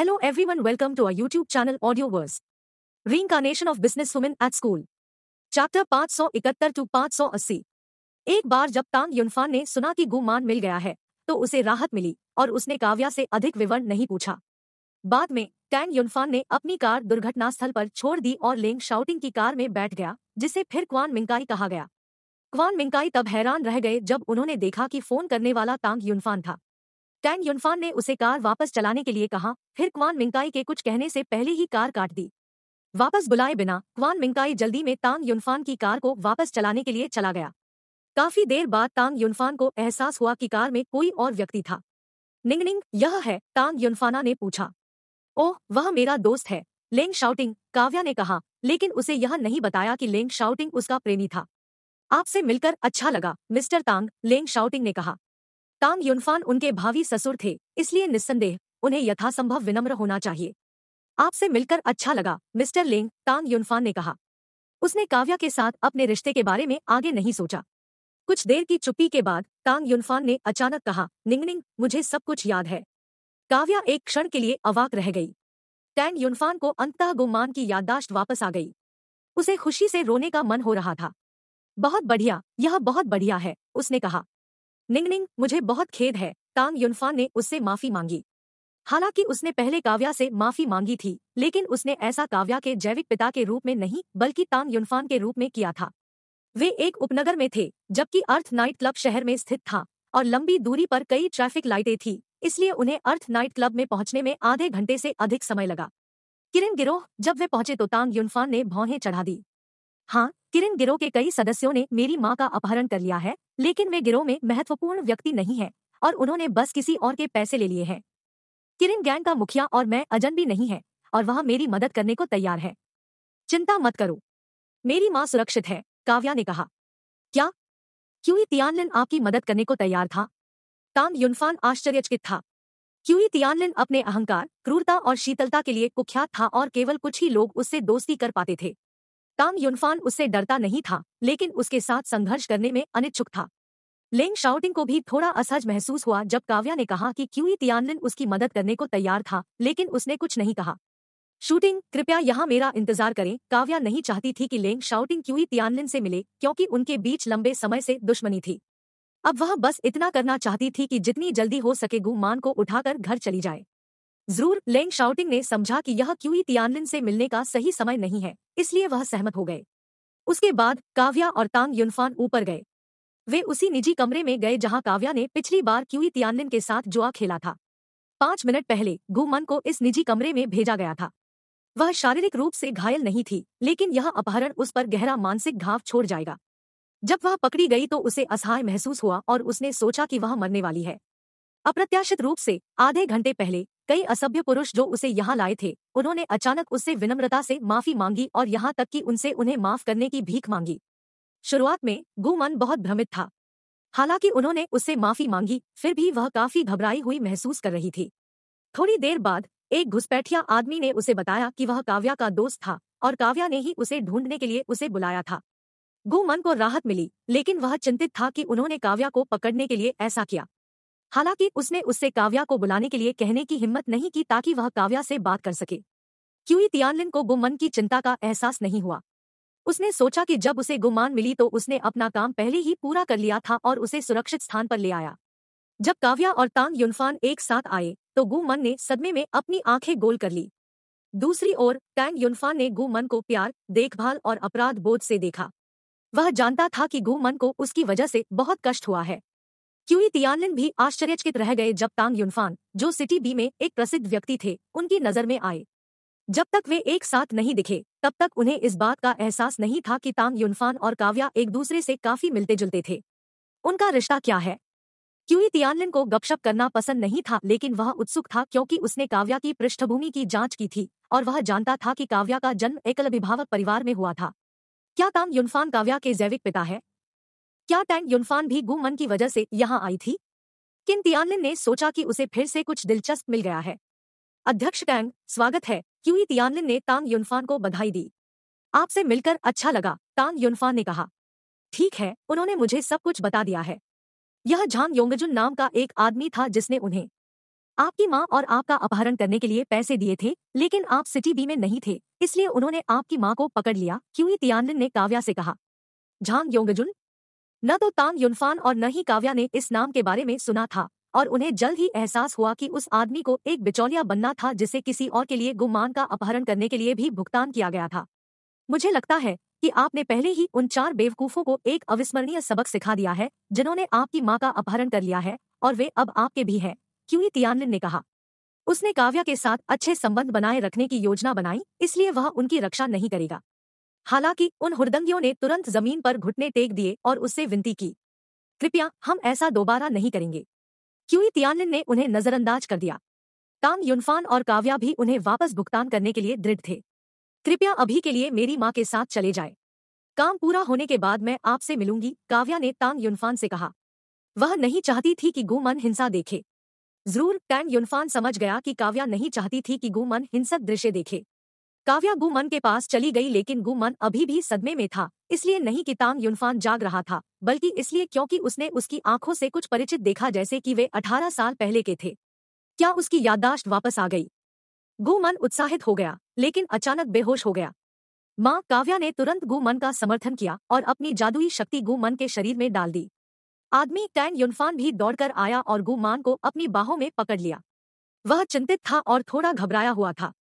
Hello everyone, welcome to our YouTube channel Audioverse. Reincarnation of Business Women at School. Chapter 571 to 580. एक बार जब तांग युनफान ने सुना कि गुमान मिल गया है तो उसे राहत मिली और उसने काव्या से अधिक विवरण नहीं पूछा बाद में टैंग युनफान ने अपनी कार दुर्घटना स्थल पर छोड़ दी और लेंग शाउटिंग की कार में बैठ गया जिसे फिर क्वान मिंकाई कहा गया क्वान मिंकाई तब हैरान रह गए जब उन्होंने देखा कि फोन करने वाला तांग युनफान था टैंग युनफान ने उसे कार वापस चलाने के लिए कहा फिर क्वान मिंकाई के कुछ कहने से पहले ही कार काट दी वापस बुलाए बिना क्वान मिंकाई जल्दी में तांग युनफान की कार को वापस चलाने के लिए चला गया काफी देर बाद तांग युनफान को एहसास हुआ कि कार में कोई और व्यक्ति था निंगनिंग यह है तांग युनफाना ने पूछा ओह वह मेरा दोस्त है लेंग शाउटिंग काव्या ने कहा लेकिन उसे यह नहीं बताया कि लेंग शाउटिंग उसका प्रेमी था आपसे मिलकर अच्छा लगा मिस्टर तांग लेंग शाउटिंग ने कहा तांग युनफान उनके भावी ससुर थे इसलिए निस्संदेह उन्हें यथासंभव विनम्र होना चाहिए आपसे मिलकर अच्छा लगा मिस्टर लेंग तांग युनफान ने कहा उसने काव्या के साथ अपने रिश्ते के बारे में आगे नहीं सोचा कुछ देर की चुप्पी के बाद तांग युनफान ने अचानक कहा निंगनिंग मुझे सब कुछ याद है काव्या एक क्षण के लिए अवाक रह गई टैंग युनफान को अंततः गुमान की याददाश्त वापस आ गई उसे खुशी से रोने का मन हो रहा था बहुत बढ़िया यह बहुत बढ़िया है उसने कहा निंगनिंग मुझे बहुत खेद है तांग युनफान ने उससे माफी मांगी हालांकि उसने पहले काव्या से माफी मांगी थी लेकिन उसने ऐसा काव्या के जैविक पिता के रूप में नहीं बल्कि तांग युनफान के रूप में किया था वे एक उपनगर में थे जबकि अर्थ नाइट क्लब शहर में स्थित था और लंबी दूरी पर कई ट्रैफिक लाइटें थी इसलिए उन्हें अर्थ नाइट क्लब में पहुंचने में आधे घंटे से अधिक समय लगा किरण गिरोह जब वे पहुंचे तो तांग युनफान ने भौहें चढ़ा दी हाँ किरण गिरोह के कई सदस्यों ने मेरी माँ का अपहरण कर लिया है लेकिन वे गिरोह में महत्वपूर्ण व्यक्ति नहीं है और उन्होंने बस किसी और के पैसे ले लिए हैं किरण गैंग का मुखिया और मैं अजन भी नहीं है और वह मेरी मदद करने को तैयार है चिंता मत करो मेरी माँ सुरक्षित है काव्या ने कहा क्या क्यूई तियानलिन आपकी मदद करने को तैयार था तांग युनफान आश्चर्यचकित था क्यूई तियानलिन अपने अहंकार क्रूरता और शीतलता के लिए कुख्यात था और केवल कुछ ही लोग उससे दोस्ती कर पाते थे तांग युनफान उससे डरता नहीं था लेकिन उसके साथ संघर्ष करने में अनिच्छुक था लेंग शाउटिंग को भी थोड़ा असहज महसूस हुआ जब काव्या ने कहा कि क्यूई तियानलिन उसकी मदद करने को तैयार था लेकिन उसने कुछ नहीं कहा शूटिंग कृपया यहां मेरा इंतजार करें काव्या नहीं चाहती थी कि लेंग शाउटिंग क्यूई तियानलिन से मिले क्योंकि उनके बीच लंबे समय से दुश्मनी थी अब वह बस इतना करना चाहती थी कि जितनी जल्दी हो सके गुमान को उठाकर घर चली जाए जरूर लेंग शाउटिंग ने समझा कि यह क्यूई तियानलिन से मिलने का सही समय नहीं है इसलिए वह सहमत हो गए उसके बाद काव्या और तांग युनफान ऊपर गए वे उसी निजी कमरे में गए जहां काव्या ने पिछली बार क्यूई तियानलिन के साथ जुआ खेला था पांच मिनट पहले गुमन को इस निजी कमरे में भेजा गया था वह शारीरिक रूप से घायल नहीं थी लेकिन यह अपहरण उस पर गहरा मानसिक घाव छोड़ जाएगा जब वह पकड़ी गई तो उसे असहाय महसूस हुआ और उसने सोचा कि वह मरने वाली है अप्रत्याशित रूप से आधे घंटे पहले कई असभ्य पुरुष जो उसे यहाँ लाए थे उन्होंने अचानक उससे विनम्रता से माफी मांगी और यहाँ तक कि उनसे उन्हें माफ करने की भीख मांगी शुरुआत में गुमन बहुत भ्रमित था हालांकि उन्होंने उससे माफी मांगी फिर भी वह काफी घबराई हुई महसूस कर रही थी थोड़ी देर बाद एक घुसपैठिया आदमी ने उसे बताया कि वह काव्या का दोस्त था और काव्या ने ही उसे ढूंढने के लिए उसे बुलाया था गुमन को राहत मिली लेकिन वह चिंतित था कि उन्होंने काव्या को पकड़ने के लिए ऐसा किया हालांकि उसने उससे काव्या को बुलाने के लिए कहने की हिम्मत नहीं की ताकि वह काव्या से बात कर सके क्यूई तियानलिन को गुमन की चिंता का एहसास नहीं हुआ उसने सोचा कि जब उसे गुमान मिली तो उसने अपना काम पहले ही पूरा कर लिया था और उसे सुरक्षित स्थान पर ले आया जब काव्या और तांग युनफान एक साथ आए तो गुमन ने सदमे में अपनी आंखें गोल कर ली दूसरी ओर टैंग युनफान ने गुमन को प्यार देखभाल और अपराध बोध से देखा वह जानता था कि गुमन को उसकी वजह से बहुत कष्ट हुआ है क्यूई तियानलिन भी आश्चर्यचकित रह गए जब तांग युनफान जो सिटी बी में एक प्रसिद्ध व्यक्ति थे उनकी नजर में आए जब तक वे एक साथ नहीं दिखे तब तक उन्हें इस बात का एहसास नहीं था कि तांग युनफान और काव्या एक दूसरे से काफी मिलते जुलते थे उनका रिश्ता क्या है क्यूई तियानलिन को गपशप करना पसंद नहीं था लेकिन वह उत्सुक था क्योंकि उसने काव्या की पृष्ठभूमि की जांच की थी और वह जानता था कि काव्या का जन्म एकल अभिभावक परिवार में हुआ था क्या तांग युनफान काव्या के जैविक पिता है क्या टैंग युनफान भी गुमन की वजह से यहाँ आई थी किन तियानलिन ने सोचा कि उसे फिर से कुछ दिलचस्प मिल गया है अध्यक्ष टैंग स्वागत है क्यूई तियानलिन ने तांग युनफान को बधाई दी आपसे मिलकर अच्छा लगा तांग युनफान ने कहा ठीक है उन्होंने मुझे सब कुछ बता दिया है यह झांग योंगजुन नाम का एक आदमी था जिसने उन्हें आपकी माँ और आपका अपहरण करने के लिए पैसे दिए थे लेकिन आप सिटी बी में नहीं थे इसलिए उन्होंने आपकी माँ को पकड़ लिया क्यूई तियानलिन ने काव्या से कहा झांग योंगजुन न तो तांग युनफान और न ही काव्या ने इस नाम के बारे में सुना था और उन्हें जल्द ही एहसास हुआ कि उस आदमी को एक बिचौलिया बनना था जिसे किसी और के लिए गुमान का अपहरण करने के लिए भी भुगतान किया गया था मुझे लगता है कि आपने पहले ही उन चार बेवकूफों को एक अविस्मरणीय सबक सिखा दिया है जिन्होंने आपकी माँ का अपहरण कर लिया है और वे अब आपके भी हैं ही तियान ने कहा उसने काव्या के साथ अच्छे संबंध बनाए रखने की योजना बनाई इसलिए वह उनकी रक्षा नहीं करेगा हालांकि उन हुड़दंगियों ने तुरंत जमीन पर घुटने टेक दिए और उससे विनती की कृपया हम ऐसा दोबारा नहीं करेंगे क्यूई तियानलिन ने उन्हें नजरअंदाज कर दिया तांग युनफान और काव्या भी उन्हें वापस भुगतान करने के लिए दृढ़ थे कृपया अभी के लिए मेरी माँ के साथ चले जाए काम पूरा होने के बाद मैं आपसे मिलूंगी काव्या ने तांग युनफान से कहा वह नहीं चाहती थी कि गुमन हिंसा देखे जरूर टैंग युनफान समझ गया कि काव्या नहीं चाहती थी कि गुमन हिंसक दृश्य देखे काव्या गुमन के पास चली गई लेकिन गुमन अभी भी सदमे में था इसलिए नहीं कि तांग युनफान जाग रहा था बल्कि इसलिए क्योंकि उसने उसकी आंखों से कुछ परिचित देखा जैसे कि वे अठारह साल पहले के थे क्या उसकी याददाश्त वापस आ गई गुमन उत्साहित हो गया लेकिन अचानक बेहोश हो गया माँ काव्या ने तुरंत गुमन का समर्थन किया और अपनी जादुई शक्ति गुमन के शरीर में डाल दी आदमी टैन युनफान भी दौड़कर आया और गुमान को अपनी बाहों में पकड़ लिया वह चिंतित था और थोड़ा घबराया हुआ था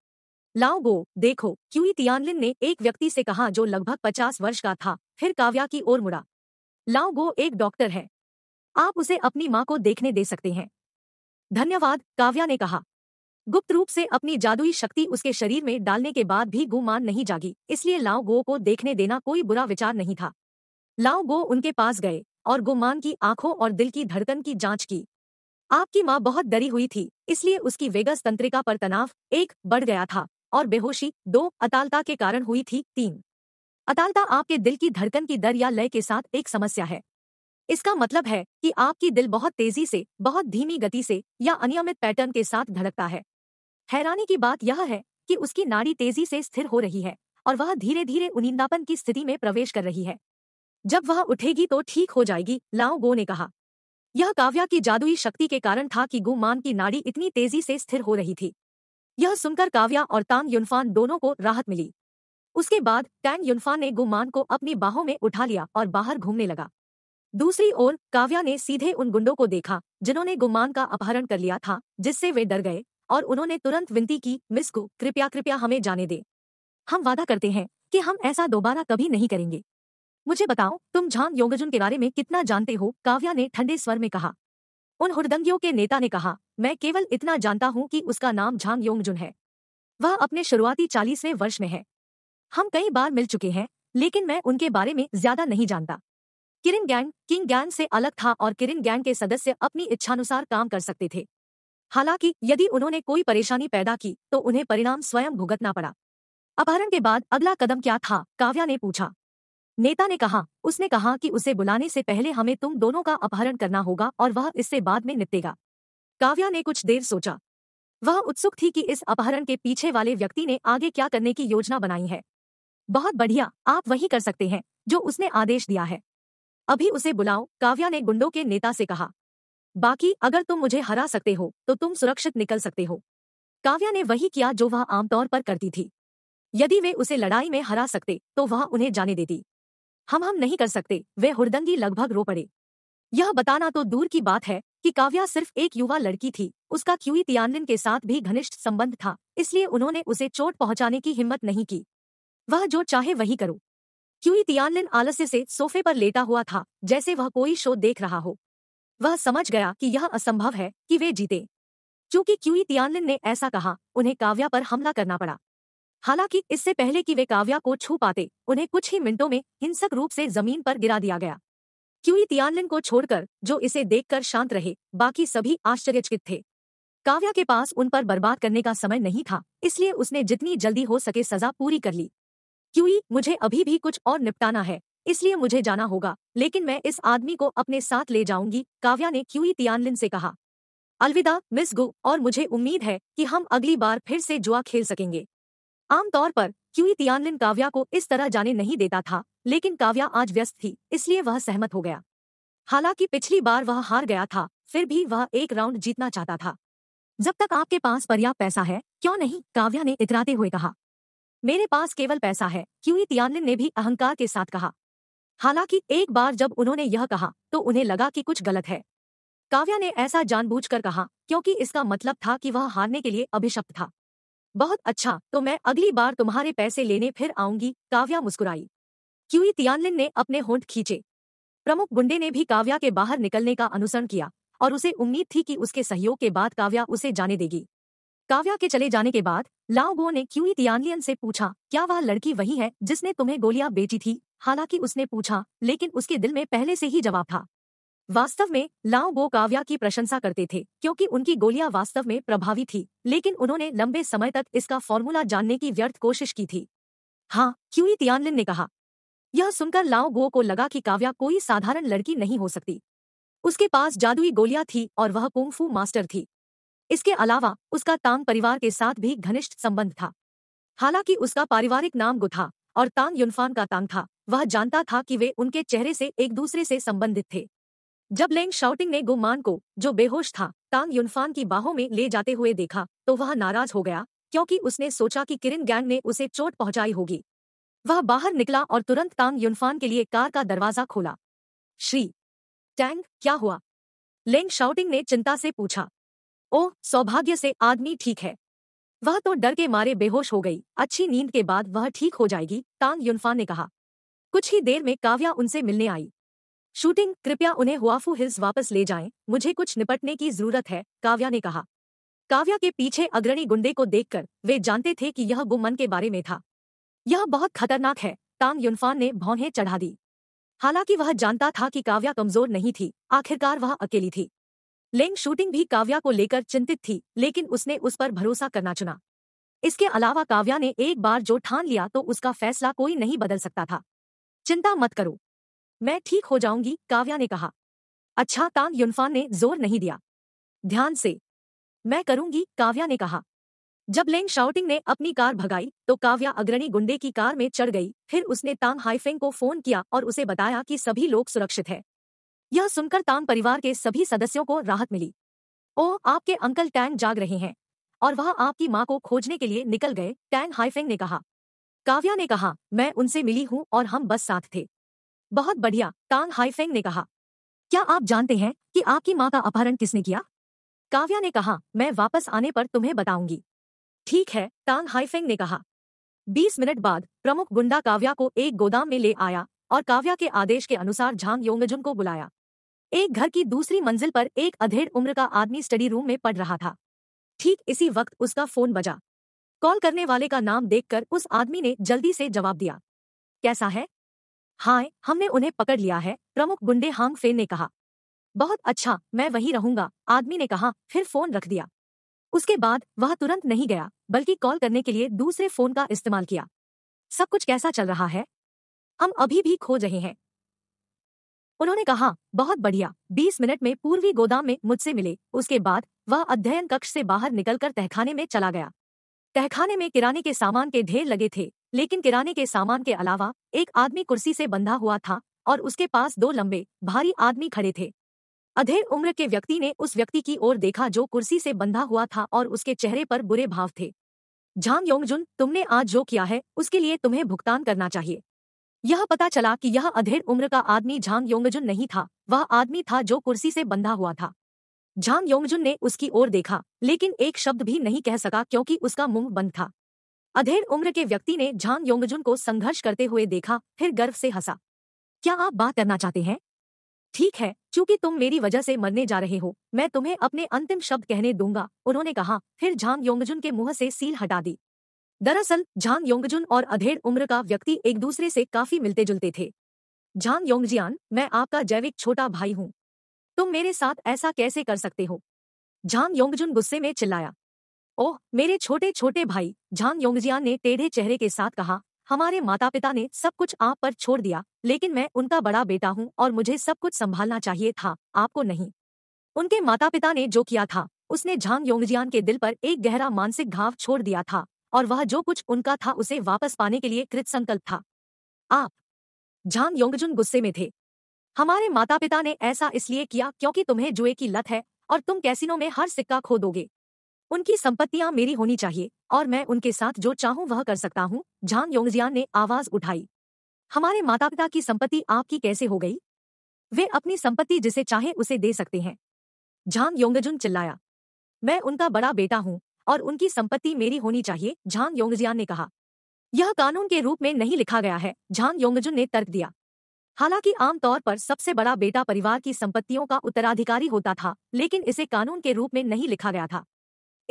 लाओ गो देखो क्यूई तियानलिन ने एक व्यक्ति से कहा जो लगभग पचास वर्ष का था फिर काव्या की ओर मुड़ा लाओ गो एक डॉक्टर है आप उसे अपनी माँ को देखने दे सकते हैं धन्यवाद काव्या ने कहा गुप्त रूप से अपनी जादुई शक्ति उसके शरीर में डालने के बाद भी गुमान नहीं जागी इसलिए लाओ गो को देखने देना कोई बुरा विचार नहीं था लाओ गो उनके पास गए और गुमान की आंखों और दिल की धड़कन की जांच की आपकी माँ बहुत डरी हुई थी इसलिए उसकी वेगस तंत्रिका पर तनाव एक बढ़ गया था और बेहोशी दो अतालता के कारण हुई थी तीन अतालता आपके दिल की धड़कन की दर या लय के साथ एक समस्या है इसका मतलब है कि आपकी दिल बहुत तेजी से बहुत धीमी गति से या अनियमित पैटर्न के साथ धड़कता है हैरानी की बात यह है कि उसकी नाड़ी तेजी से स्थिर हो रही है और वह धीरे धीरे उनिंदापन की स्थिति में प्रवेश कर रही है जब वह उठेगी तो ठीक हो जाएगी लाओ गो ने कहा यह काव्या की जादुई शक्ति के कारण था कि गुमान की नाड़ी इतनी तेजी से स्थिर हो रही थी यह सुनकर काव्या और तांग युनफान दोनों को राहत मिली उसके बाद टैंग युनफान ने गुमान को अपनी बाहों में उठा लिया और बाहर घूमने लगा दूसरी ओर काव्या ने सीधे उन गुंडों को देखा जिन्होंने गुमान का अपहरण कर लिया था जिससे वे डर गए और उन्होंने तुरंत विनती की मिस को कृपया कृपया हमें जाने दे हम वादा करते हैं कि हम ऐसा दोबारा कभी नहीं करेंगे मुझे बताओ तुम झांग योगजुन के बारे में कितना जानते हो काव्या ने ठंडे स्वर में कहा उन हुड़दंगियों के नेता ने कहा मैं केवल इतना जानता हूं कि उसका नाम झांग योंगजुन है वह अपने शुरुआती चालीसवें वर्ष में है हम कई बार मिल चुके हैं लेकिन मैं उनके बारे में ज्यादा नहीं जानता किरिन गैंग किंग गैंग से अलग था और किरिन गैंग के सदस्य अपनी इच्छानुसार काम कर सकते थे हालांकि यदि उन्होंने कोई परेशानी पैदा की तो उन्हें परिणाम स्वयं भुगतना पड़ा अपहरण के बाद अगला कदम क्या था काव्या ने पूछा नेता ने कहा उसने कहा कि उसे बुलाने से पहले हमें तुम दोनों का अपहरण करना होगा और वह इससे बाद में निपटेगा काव्या ने कुछ देर सोचा वह उत्सुक थी कि इस अपहरण के पीछे वाले व्यक्ति ने आगे क्या करने की योजना बनाई है बहुत बढ़िया आप वही कर सकते हैं जो उसने आदेश दिया है अभी उसे बुलाओ काव्या ने गुंडों के नेता से कहा बाकी अगर तुम मुझे हरा सकते हो तो तुम सुरक्षित निकल सकते हो काव्या ने वही किया जो वह आमतौर पर करती थी यदि वे उसे लड़ाई में हरा सकते तो वह उन्हें जाने देती हम हम नहीं कर सकते वे हुरदंगी लगभग रो पड़े यह बताना तो दूर की बात है कि काव्या सिर्फ एक युवा लड़की थी उसका क्यूई तियानलिन के साथ भी घनिष्ठ संबंध था इसलिए उन्होंने उसे चोट पहुंचाने की हिम्मत नहीं की वह जो चाहे वही करो क्यूई तियानलिन आलस्य से सोफे पर लेटा हुआ था जैसे वह कोई शो देख रहा हो वह समझ गया कि यह असंभव है कि वे जीते क्योंकि क्यूई तियानलिन ने ऐसा कहा उन्हें काव्या पर हमला करना पड़ा हालांकि इससे पहले कि वे काव्या को छू पाते उन्हें कुछ ही मिनटों में हिंसक रूप से जमीन पर गिरा दिया गया क्यूई तियानलिन को छोड़कर जो इसे देखकर शांत रहे बाकी सभी आश्चर्यचकित थे काव्या के पास उन पर बर्बाद करने का समय नहीं था इसलिए उसने जितनी जल्दी हो सके सजा पूरी कर ली क्यूई मुझे अभी भी कुछ और निपटाना है इसलिए मुझे जाना होगा लेकिन मैं इस आदमी को अपने साथ ले जाऊंगी काव्या ने क्यूई तियानलिन से कहा अलविदा मिस गु और मुझे उम्मीद है कि हम अगली बार फिर से जुआ खेल सकेंगे आमतौर पर क्यूई तियानलिन काव्या को इस तरह जाने नहीं देता था लेकिन काव्या आज व्यस्त थी इसलिए वह सहमत हो गया हालांकि पिछली बार वह हार गया था फिर भी वह एक राउंड जीतना चाहता था जब तक आपके पास पर्याप्त पैसा है क्यों नहीं काव्या ने इतराते हुए कहा मेरे पास केवल पैसा है क्यूई तियानलिन ने भी अहंकार के साथ कहा हालांकि एक बार जब उन्होंने यह कहा तो उन्हें लगा कि कुछ गलत है काव्या ने ऐसा जानबूझकर कहा क्योंकि इसका मतलब था कि वह हारने के लिए अभिशप्त था बहुत अच्छा तो मैं अगली बार तुम्हारे पैसे लेने फिर आऊंगी काव्या मुस्कुराई क्यूई तियानलिन ने अपने होंठ खींचे प्रमुख गुंडे ने भी काव्या के बाहर निकलने का अनुसरण किया और उसे उम्मीद थी कि उसके सहयोग के बाद काव्या उसे जाने देगी काव्या के चले जाने के बाद लाओगो ने क्यूई तियानलियन से पूछा क्या वह लड़की वही है जिसने तुम्हें गोलियां बेची थी हालांकि उसने पूछा लेकिन उसके दिल में पहले से ही जवाब था वास्तव में लाओ गो काव्या की प्रशंसा करते थे क्योंकि उनकी गोलियां वास्तव में प्रभावी थी लेकिन उन्होंने लंबे समय तक इसका फॉर्मूला जानने की व्यर्थ कोशिश की थी हाँ क्यूई तियानलिन ने कहा यह सुनकर लाओ गो को लगा कि काव्या कोई साधारण लड़की नहीं हो सकती उसके पास जादुई गोलियां थी और वह कुंफू मास्टर थी इसके अलावा उसका तांग परिवार के साथ भी घनिष्ठ संबंध था हालांकि उसका पारिवारिक नाम गुथा और तांग युनफान का तांग था वह जानता था कि वे उनके चेहरे से एक दूसरे से संबंधित थे जब लेंग शाउटिंग ने गुमान को जो बेहोश था तांग युनफान की बाहों में ले जाते हुए देखा तो वह नाराज हो गया क्योंकि उसने सोचा कि किरण गैंग ने उसे चोट पहुंचाई होगी वह बाहर निकला और तुरंत तांग युनफान के लिए कार का दरवाजा खोला श्री टैंग क्या हुआ लेंग शाउटिंग ने चिंता से पूछा ओह सौभाग्य से आदमी ठीक है वह तो डर के मारे बेहोश हो गई अच्छी नींद के बाद वह ठीक हो जाएगी तांग युनफान ने कहा कुछ ही देर में काव्या उनसे मिलने आई शूटिंग कृपया उन्हें हुआफू हिल्स वापस ले जाएं मुझे कुछ निपटने की जरूरत है काव्या ने कहा काव्या के पीछे अग्रणी गुंडे को देखकर वे जानते थे कि यह गुमन के बारे में था यह बहुत खतरनाक है तांग युनफान ने भौहें चढ़ा दी हालांकि वह जानता था कि काव्या कमजोर नहीं थी आखिरकार वह अकेली थी लेंग शूटिंग भी काव्या को लेकर चिंतित थी लेकिन उसने उस पर भरोसा करना चुना इसके अलावा काव्या ने एक बार जो ठान लिया तो उसका फैसला कोई नहीं बदल सकता था चिंता मत करो मैं ठीक हो जाऊंगी काव्या ने कहा अच्छा तांग युनफान ने जोर नहीं दिया ध्यान से मैं करूंगी काव्या ने कहा जब लेंग शाउटिंग ने अपनी कार भगाई तो काव्या अग्रणी गुंडे की कार में चढ़ गई फिर उसने तांग हाइफेंग को फोन किया और उसे बताया कि सभी लोग सुरक्षित हैं यह सुनकर तांग परिवार के सभी सदस्यों को राहत मिली ओ आपके अंकल टैंग जाग रहे हैं और वह आपकी माँ को खोजने के लिए निकल गए टैंग हाइफेंग ने कहा काव्या ने कहा मैं उनसे मिली हूँ और हम बस साथ थे बहुत बढ़िया तांग हाईफेंग ने कहा क्या आप जानते हैं कि आपकी माँ का अपहरण किसने किया काव्या ने कहा मैं वापस आने पर तुम्हें बताऊंगी ठीक है तांग हाईफेंग ने कहा बीस मिनट बाद प्रमुख गुंडा काव्या को एक गोदाम में ले आया और काव्या के आदेश के अनुसार झांग योंगजुन को बुलाया एक घर की दूसरी मंजिल पर एक अधेड़ उम्र का आदमी स्टडी रूम में पढ़ रहा था ठीक इसी वक्त उसका फोन बजा कॉल करने वाले का नाम देखकर उस आदमी ने जल्दी से जवाब दिया कैसा है हाँ हमने उन्हें पकड़ लिया है प्रमुख गुंडे हांग फेन ने कहा बहुत अच्छा मैं वहीं रहूंगा आदमी ने कहा फिर फोन रख दिया उसके बाद वह तुरंत नहीं गया बल्कि कॉल करने के लिए दूसरे फोन का इस्तेमाल किया सब कुछ कैसा चल रहा है हम अभी भी खोज रहे हैं उन्होंने कहा बहुत बढ़िया 20 मिनट में पूर्वी गोदाम में मुझसे मिले उसके बाद वह अध्ययन कक्ष से बाहर निकलकर तहखाने में चला गया तहखाने में किराने के सामान के ढेर लगे थे लेकिन किराने के सामान के अलावा एक आदमी कुर्सी से बंधा हुआ था और उसके पास दो लंबे भारी आदमी खड़े थे अधेर उम्र के व्यक्ति ने उस व्यक्ति की ओर देखा जो कुर्सी से बंधा हुआ था और उसके चेहरे पर बुरे भाव थे झांग योंगजुन तुमने आज जो किया है उसके लिए तुम्हें भुगतान करना चाहिए यह पता चला कि यह अधेर उम्र का आदमी झांग योंगजुन नहीं था वह आदमी था जो कुर्सी से बंधा हुआ था झांग योंगजुन ने उसकी ओर देखा लेकिन एक शब्द भी नहीं कह सका क्योंकि उसका मुंह बंद था अधेड़ उम्र के व्यक्ति ने झांग योंगजुन को संघर्ष करते हुए देखा फिर गर्व से हंसा क्या आप बात करना चाहते हैं ठीक है चूंकि तुम मेरी वजह से मरने जा रहे हो मैं तुम्हें अपने अंतिम शब्द कहने दूंगा उन्होंने कहा फिर झांग योंगजुन के मुंह से सील हटा दी दरअसल झांग योंगजुन और अधेड़ उम्र का व्यक्ति एक दूसरे से काफी मिलते जुलते थे झांग योंगजियान मैं आपका जैविक छोटा भाई हूँ तुम मेरे साथ ऐसा कैसे कर सकते हो झांग योंगजुन गुस्से में चिल्लाया ओह मेरे छोटे छोटे भाई झांग योंगजियान ने टेढ़े चेहरे के साथ कहा हमारे माता पिता ने सब कुछ आप पर छोड़ दिया लेकिन मैं उनका बड़ा बेटा हूँ और मुझे सब कुछ संभालना चाहिए था आपको नहीं उनके माता पिता ने जो किया था उसने झांग योंगजियान के दिल पर एक गहरा मानसिक घाव छोड़ दिया था और वह जो कुछ उनका था उसे वापस पाने के लिए कृतसंकल्प था आप झांग योंगजुन गुस्से में थे हमारे माता पिता ने ऐसा इसलिए किया क्योंकि तुम्हें जुए की लत है और तुम कैसीनो में हर सिक्का खो दोगे उनकी संपत्तियां मेरी होनी चाहिए और मैं उनके साथ जो चाहूं वह कर सकता हूं झांग योंगजियान ने आवाज उठाई हमारे माता पिता की संपत्ति आपकी कैसे हो गई वे अपनी संपत्ति जिसे चाहे उसे दे सकते हैं झांग योंगजुन चिल्लाया मैं उनका बड़ा बेटा हूं और उनकी संपत्ति मेरी होनी चाहिए झांग योंगजियान ने कहा यह कानून के रूप में नहीं लिखा गया है झांग योंगजुन ने तर्क दिया हालांकि आमतौर पर सबसे बड़ा बेटा परिवार की संपत्तियों का उत्तराधिकारी होता था लेकिन इसे कानून के रूप में नहीं लिखा गया था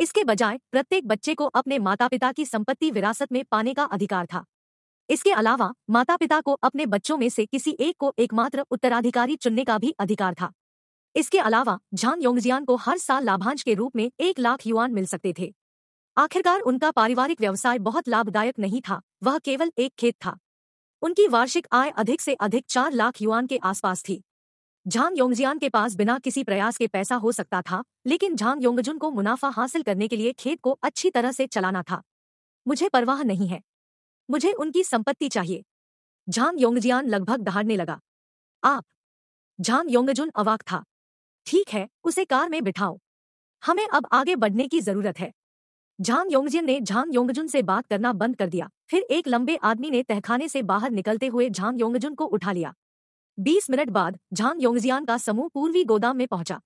इसके बजाय प्रत्येक बच्चे को अपने माता पिता की संपत्ति विरासत में पाने का अधिकार था इसके अलावा माता पिता को अपने बच्चों में से किसी एक को एकमात्र उत्तराधिकारी चुनने का भी अधिकार था इसके अलावा झांग योंगजियान को हर साल लाभांश के रूप में एक लाख युआन मिल सकते थे आखिरकार उनका पारिवारिक व्यवसाय बहुत लाभदायक नहीं था वह केवल एक खेत था उनकी वार्षिक आय अधिक से अधिक चार लाख युआन के आसपास थी झांग योंगजियान के पास बिना किसी प्रयास के पैसा हो सकता था लेकिन झांग योंगजुन को मुनाफा हासिल करने के लिए खेत को अच्छी तरह से चलाना था मुझे परवाह नहीं है मुझे उनकी संपत्ति चाहिए झांग योंगजियान लगभग दहाड़ने लगा आप झांग योंगजुन अवाक था ठीक है उसे कार में बिठाओ हमें अब आगे बढ़ने की जरूरत है झांग योंगजिन ने झांग योंगजुन से बात करना बंद कर दिया फिर एक लंबे आदमी ने तहखाने से बाहर निकलते हुए झांग योंगजुन को उठा लिया बीस मिनट बाद झांग योंगजियान का समूह पूर्वी गोदाम में पहुंचा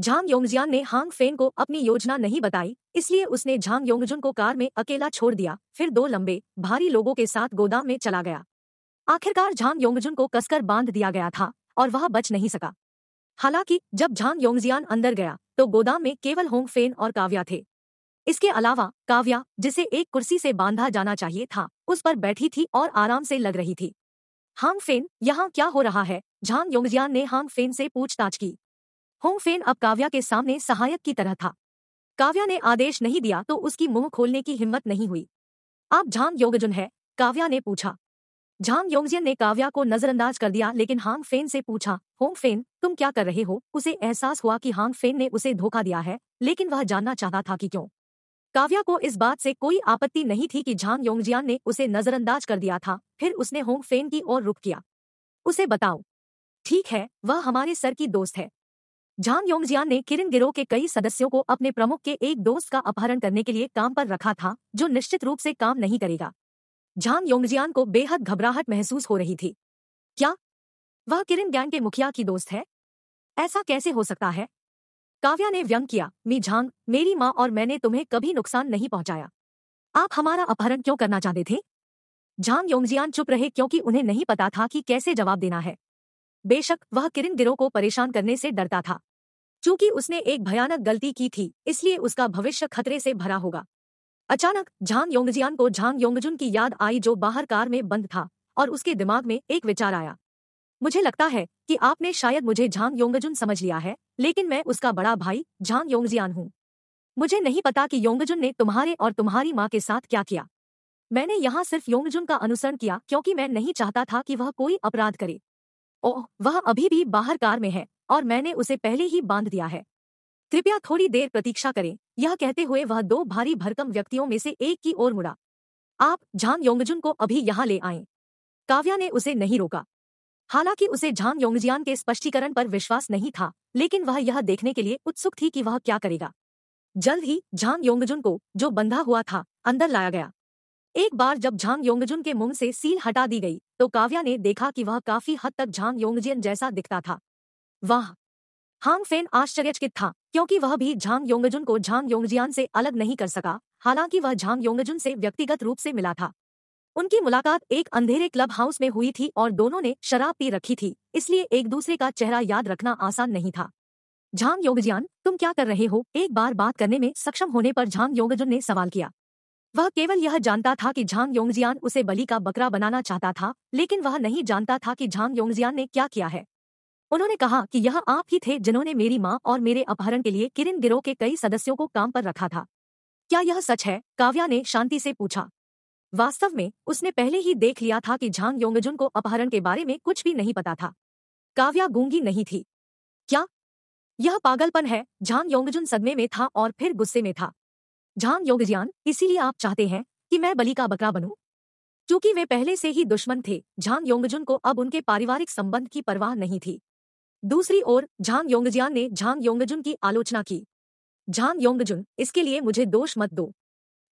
झांग योंगजियान ने हांग फेन को अपनी योजना नहीं बताई इसलिए उसने झांग योंगजुन को कार में अकेला छोड़ दिया फिर दो लंबे भारी लोगों के साथ गोदाम में चला गया आखिरकार झांग योंगजुन को कसकर बांध दिया गया था और वह बच नहीं सका हालांकि जब झांग योंगजियान अंदर गया तो गोदाम में केवल होंग फेन और काव्या थे इसके अलावा काव्या जिसे एक कुर्सी से बांधा जाना चाहिए था उस पर बैठी थी और आराम से लग रही थी हांग फेन यहाँ क्या हो रहा है झांग योंगजियान ने हांग फेन से पूछताछ की होंग फेन अब काव्या के सामने सहायक की तरह था काव्या ने आदेश नहीं दिया तो उसकी मुंह खोलने की हिम्मत नहीं हुई आप झांग योगजुन है काव्या ने पूछा झांग योंगजियन ने काव्या को नजरअंदाज कर दिया लेकिन हांग फेन से पूछा होंग फेन तुम क्या कर रहे हो उसे एहसास हुआ कि हांग फेन ने उसे धोखा दिया है लेकिन वह जानना चाहता था कि क्यों काव्या को इस बात से कोई आपत्ति नहीं थी कि झांग योंगजियान ने उसे नजरअंदाज कर दिया था फिर उसने होंग फेन की ओर रुख किया उसे बताओ ठीक है वह हमारे सर की दोस्त है झांग योंगजियान ने किरण गिरोह के कई सदस्यों को अपने प्रमुख के एक दोस्त का अपहरण करने के लिए काम पर रखा था जो निश्चित रूप से काम नहीं करेगा झांग योंगजियान को बेहद घबराहट महसूस हो रही थी क्या वह किरण गैंग के मुखिया की दोस्त है ऐसा कैसे हो सकता है काव्या ने व्यंग किया मी झांग मेरी माँ और मैंने तुम्हें कभी नुकसान नहीं पहुंचाया आप हमारा अपहरण क्यों करना चाहते थे झांग योंगजियान चुप रहे क्योंकि उन्हें नहीं पता था कि कैसे जवाब देना है बेशक वह किरण गिरोह को परेशान करने से डरता था चूंकि उसने एक भयानक गलती की थी इसलिए उसका भविष्य खतरे से भरा होगा अचानक झांग योंगजियान को झांग योंगजुन की याद आई जो बाहर कार में बंद था और उसके दिमाग में एक विचार आया मुझे लगता है कि आपने शायद मुझे झांग योंगजुन समझ लिया है लेकिन मैं उसका बड़ा भाई झांग योंगजियान हूँ मुझे नहीं पता कि योंगजुन ने तुम्हारे और तुम्हारी माँ के साथ क्या किया मैंने यहाँ सिर्फ योंगजुन का अनुसरण किया क्योंकि मैं नहीं चाहता था कि वह कोई अपराध करे ओह वह अभी भी बाहर कार में है और मैंने उसे पहले ही बांध दिया है कृपया थोड़ी देर प्रतीक्षा करें यह कहते हुए वह दो भारी भरकम व्यक्तियों में से एक की ओर मुड़ा आप झांग योंगजुन को अभी यहाँ ले आए काव्या ने उसे नहीं रोका हालांकि उसे झांग योंगजियान के स्पष्टीकरण पर विश्वास नहीं था लेकिन वह यह देखने के लिए उत्सुक थी कि वह क्या करेगा जल्द ही झांग योंगजुन को जो बंधा हुआ था अंदर लाया गया एक बार जब झांग योंगजुन के मुंह से सील हटा दी गई तो काव्या ने देखा कि वह काफी हद तक झांग योंगजियन जैसा दिखता था वाह हांग फेन आश्चर्यचकित था क्योंकि वह भी झांग योंगजुन को झांग योंगजियान से अलग नहीं कर सका हालांकि वह झांग योंगजुन से व्यक्तिगत रूप से मिला था उनकी मुलाकात एक अंधेरे क्लब हाउस में हुई थी और दोनों ने शराब पी रखी थी इसलिए एक दूसरे का चेहरा याद रखना आसान नहीं था झांग योगजियान तुम क्या कर रहे हो एक बार बात करने में सक्षम होने पर झांग योगजुन ने सवाल किया वह केवल यह जानता था कि झांग योंगजियान उसे बलि का बकरा बनाना चाहता था लेकिन वह नहीं जानता था कि झांग योंगजियान ने क्या किया है उन्होंने कहा कि यह आप ही थे जिन्होंने मेरी माँ और मेरे अपहरण के लिए किरण गिरोह के कई सदस्यों को काम पर रखा था क्या यह सच है काव्या ने शांति से पूछा वास्तव में उसने पहले ही देख लिया था कि झांग योंगजुन को अपहरण के बारे में कुछ भी नहीं पता था काव्या गूंगी नहीं थी क्या यह पागलपन है झांग योंगजुन सदमे में था और फिर गुस्से में था झांग योंगजियान इसीलिए आप चाहते हैं कि मैं बलि का बकरा बनूं क्योंकि वे पहले से ही दुश्मन थे झांग योंगजुन को अब उनके पारिवारिक संबंध की परवाह नहीं थी दूसरी ओर झांग योंगजियान ने झांग योंगजुन की आलोचना की झांग योंगजुन इसके लिए मुझे दोष मत दो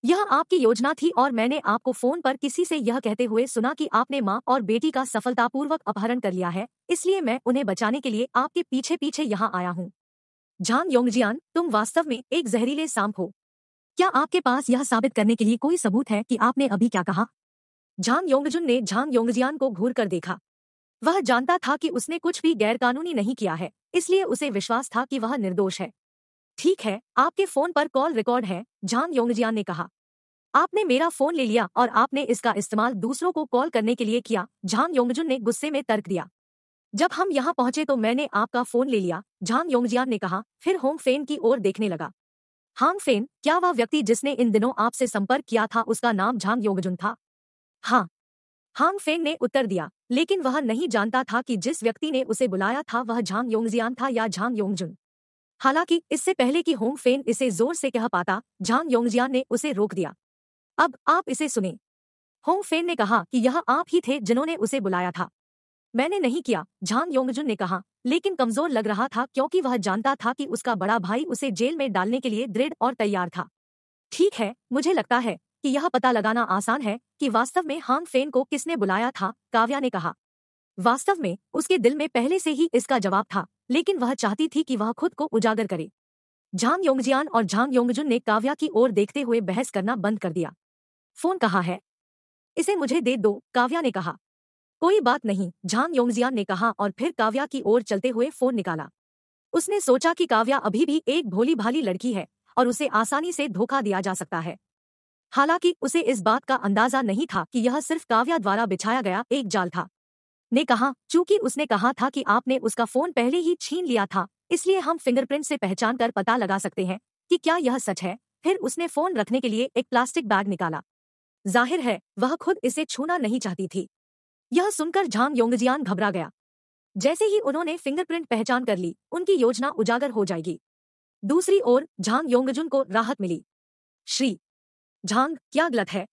यह आपकी योजना थी और मैंने आपको फोन पर किसी से यह कहते हुए सुना कि आपने माँ और बेटी का सफलतापूर्वक अपहरण कर लिया है इसलिए मैं उन्हें बचाने के लिए आपके पीछे पीछे यहाँ आया हूँ झांग योंगजियान तुम वास्तव में एक जहरीले सांप हो क्या आपके पास यह साबित करने के लिए कोई सबूत है कि आपने अभी क्या कहा झांग योंगजुन ने झांग योंगजियान को घूर कर देखा वह जानता था कि उसने कुछ भी गैरकानूनी नहीं किया है इसलिए उसे विश्वास था कि वह निर्दोष है ठीक है आपके फोन पर कॉल रिकॉर्ड है झांग योंगजियान ने कहा आपने मेरा फोन ले लिया और आपने इसका इस्तेमाल दूसरों को कॉल करने के लिए किया झांग योंगजुन ने गुस्से में तर्क दिया जब हम यहाँ पहुंचे तो मैंने आपका फोन ले लिया झांग योंगजियान ने कहा फिर होंग फेन की ओर देखने लगा हांग फेन क्या वह व्यक्ति जिसने इन दिनों आपसे संपर्क किया था उसका नाम झांग योंगजुन था हाँ हांग फेन ने उत्तर दिया लेकिन वह नहीं जानता था कि जिस व्यक्ति ने उसे बुलाया था वह झांग योंगजियान था या झांग योंगजुन हालांकि इससे पहले कि होंग फेन इसे जोर से कह पाता झांग योंगजियान ने उसे रोक दिया अब आप इसे सुने होंग फेन ने कहा कि यह आप ही थे जिन्होंने उसे बुलाया था मैंने नहीं किया झांग योंगजुन ने कहा लेकिन कमजोर लग रहा था क्योंकि वह जानता था कि उसका बड़ा भाई उसे जेल में डालने के लिए दृढ़ और तैयार था ठीक है मुझे लगता है कि यह पता लगाना आसान है कि वास्तव में हांग फेन को किसने बुलाया था काव्या ने कहा वास्तव में उसके दिल में पहले से ही इसका जवाब था लेकिन वह चाहती थी कि वह खुद को उजागर करे झांग योंगजियान और झांग योंगजुन ने काव्या की ओर देखते हुए बहस करना बंद कर दिया फोन कहा है इसे मुझे दे दो काव्या ने कहा कोई बात नहीं झांग योंगजियान ने कहा और फिर काव्या की ओर चलते हुए फोन निकाला उसने सोचा कि काव्या अभी भी एक भोली भाली लड़की है और उसे आसानी से धोखा दिया जा सकता है हालांकि उसे इस बात का अंदाजा नहीं था कि यह सिर्फ काव्या द्वारा बिछाया गया एक जाल था ने कहा चूंकि उसने कहा था कि आपने उसका फोन पहले ही छीन लिया था इसलिए हम फिंगरप्रिंट से पहचान कर पता लगा सकते हैं कि क्या यह सच है फिर उसने फोन रखने के लिए एक प्लास्टिक बैग निकाला जाहिर है वह खुद इसे छूना नहीं चाहती थी यह सुनकर झांग योंगजियान घबरा गया जैसे ही उन्होंने फिंगरप्रिंट पहचान कर ली उनकी योजना उजागर हो जाएगी दूसरी ओर झांग योंगजुन को राहत मिली श्री झांग क्या गलत है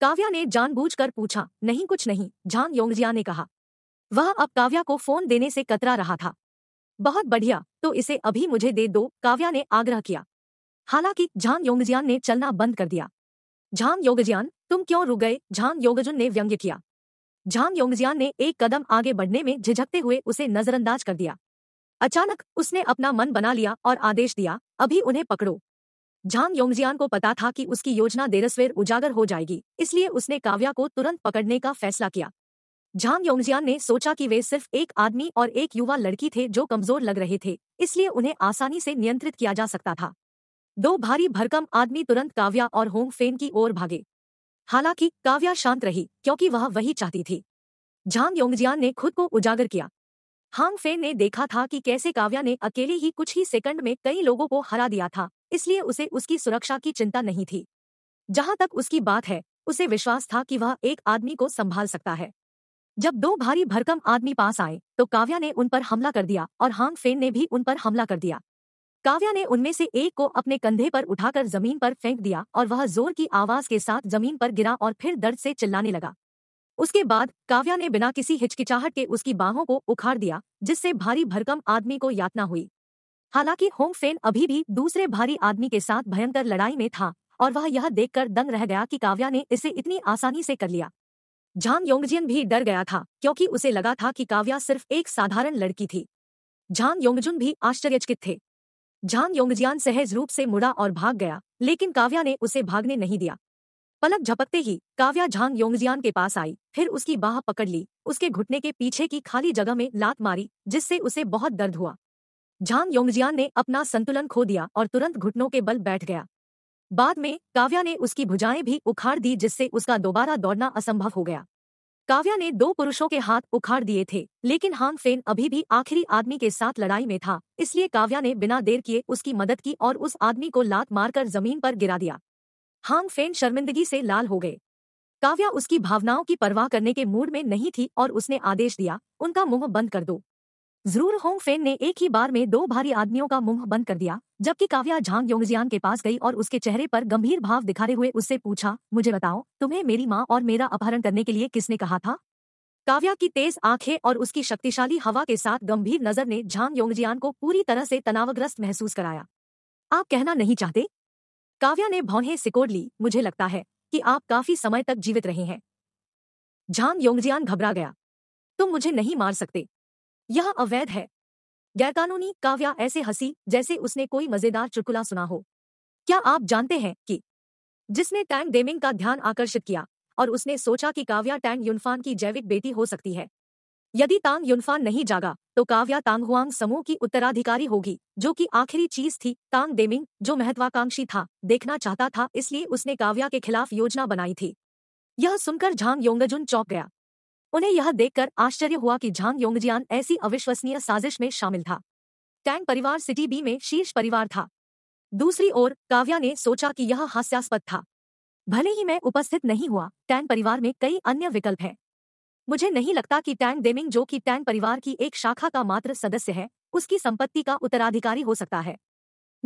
काव्या ने जानबूझकर पूछा नहीं कुछ नहीं झांग योंगजिया ने कहा वह अब काव्या को फोन देने से कतरा रहा था बहुत बढ़िया तो इसे अभी मुझे दे दो काव्या ने आग्रह किया हालांकि झांग योंगजियान ने चलना बंद कर दिया झांग योगजियान तुम क्यों रुक गए झांग योगजुन ने व्यंग्य किया झांग योगजियान ने एक कदम आगे बढ़ने में झिझकते हुए उसे नजरअंदाज कर दिया अचानक उसने अपना मन बना लिया और आदेश दिया अभी उन्हें पकड़ो झांग योगजियान को पता था कि उसकी योजना देरसवेर उजागर हो जाएगी इसलिए उसने काव्या को तुरंत पकड़ने का फैसला किया झांग योंगजियान ने सोचा कि वे सिर्फ एक आदमी और एक युवा लड़की थे जो कमजोर लग रहे थे इसलिए उन्हें आसानी से नियंत्रित किया जा सकता था दो भारी भरकम आदमी तुरंत काव्या और होंग फेन की ओर भागे हालांकि काव्या शांत रही क्योंकि वह वही चाहती थी झांग योंगजियान ने खुद को उजागर किया हांग फेन ने देखा था कि कैसे काव्या ने अकेले ही कुछ ही सेकंड में कई लोगों को हरा दिया था इसलिए उसे उसकी सुरक्षा की चिंता नहीं थी जहां तक उसकी बात है उसे विश्वास था कि वह एक आदमी को संभाल सकता है जब दो भारी भरकम आदमी पास आए तो काव्या ने उन पर हमला कर दिया और हांग फेन ने भी उन पर हमला कर दिया काव्या ने उनमें से एक को अपने कंधे पर उठाकर जमीन पर फेंक दिया और वह जोर की आवाज के साथ जमीन पर गिरा और फिर दर्द से चिल्लाने लगा उसके बाद काव्या ने बिना किसी हिचकिचाहट के उसकी बाहों को उखाड़ दिया जिससे भारी भरकम आदमी को यातना हुई हालांकि होंग फेन अभी भी दूसरे भारी आदमी के साथ भयंकर लड़ाई में था और वह यह देखकर दंग रह गया कि काव्या ने इसे इतनी आसानी से कर लिया झांग योंगजियन भी डर गया था क्योंकि उसे लगा था कि काव्या सिर्फ एक साधारण लड़की थी झांग योंगजुन भी आश्चर्यचकित थे झांग योंगजियान सहज रूप से मुड़ा और भाग गया लेकिन काव्या ने उसे भागने नहीं दिया पलक झपकते ही काव्या झांग योंगजियान के पास आई फिर उसकी बाह पकड़ ली उसके घुटने के पीछे की खाली जगह में लात मारी जिससे उसे बहुत दर्द हुआ झांग योंगजियान ने अपना संतुलन खो दिया और तुरंत घुटनों के बल बैठ गया बाद में काव्या ने उसकी भुजाएं भी उखाड़ दी जिससे उसका दोबारा दौड़ना असंभव हो गया काव्या ने दो पुरुषों के हाथ उखाड़ दिए थे लेकिन हांग फेन अभी भी आखिरी आदमी के साथ लड़ाई में था इसलिए काव्या ने बिना देर किए उसकी मदद की और उस आदमी को लात मारकर जमीन पर गिरा दिया हांग फेन शर्मिंदगी से लाल हो गए काव्या उसकी भावनाओं की परवाह करने के मूड में नहीं थी और उसने आदेश दिया उनका मुंह बंद कर दो जरूर होंग फेन ने एक ही बार में दो भारी आदमियों का मुंह बंद कर दिया जबकि काव्या झांग योंगजियान के पास गई और उसके चेहरे पर गंभीर भाव दिखाते हुए उससे पूछा मुझे बताओ तुम्हें मेरी माँ और मेरा अपहरण करने के लिए किसने कहा था काव्या की तेज आंखें और उसकी शक्तिशाली हवा के साथ गंभीर नजर ने झांग योंगजियान को पूरी तरह से तनावग्रस्त महसूस कराया आप कहना नहीं चाहते काव्या ने भौने सिकोड़ ली मुझे लगता है कि आप काफी समय तक जीवित रहे हैं झांग योंगजियान घबरा गया तुम मुझे नहीं मार सकते यह अवैध है गैरकानूनी काव्या ऐसे हंसी जैसे उसने कोई मजेदार चुटकुला सुना हो क्या आप जानते हैं कि जिसने टैंग डेमिंग का ध्यान आकर्षित किया और उसने सोचा कि काव्या टैंग युनफान की जैविक बेटी हो सकती है यदि तांग युनफान नहीं जागा तो काव्या तांगहुआंग समूह की उत्तराधिकारी होगी जो कि आखिरी चीज थी तांग डेमिंग जो महत्वाकांक्षी था देखना चाहता था इसलिए उसने काव्या के खिलाफ योजना बनाई थी यह सुनकर झांग योंगजुन चौंक गया उन्हें यह देखकर आश्चर्य हुआ कि झांग योंगजियान ऐसी अविश्वसनीय साजिश में शामिल था टैंग परिवार सिटी बी में शीर्ष परिवार था दूसरी ओर काव्या ने सोचा कि यह हास्यास्पद था भले ही मैं उपस्थित नहीं हुआ टैंग परिवार में कई अन्य विकल्प हैं मुझे नहीं लगता कि टैंग देमिंग जो कि टैंग परिवार की एक शाखा का मात्र सदस्य है उसकी संपत्ति का उत्तराधिकारी हो सकता है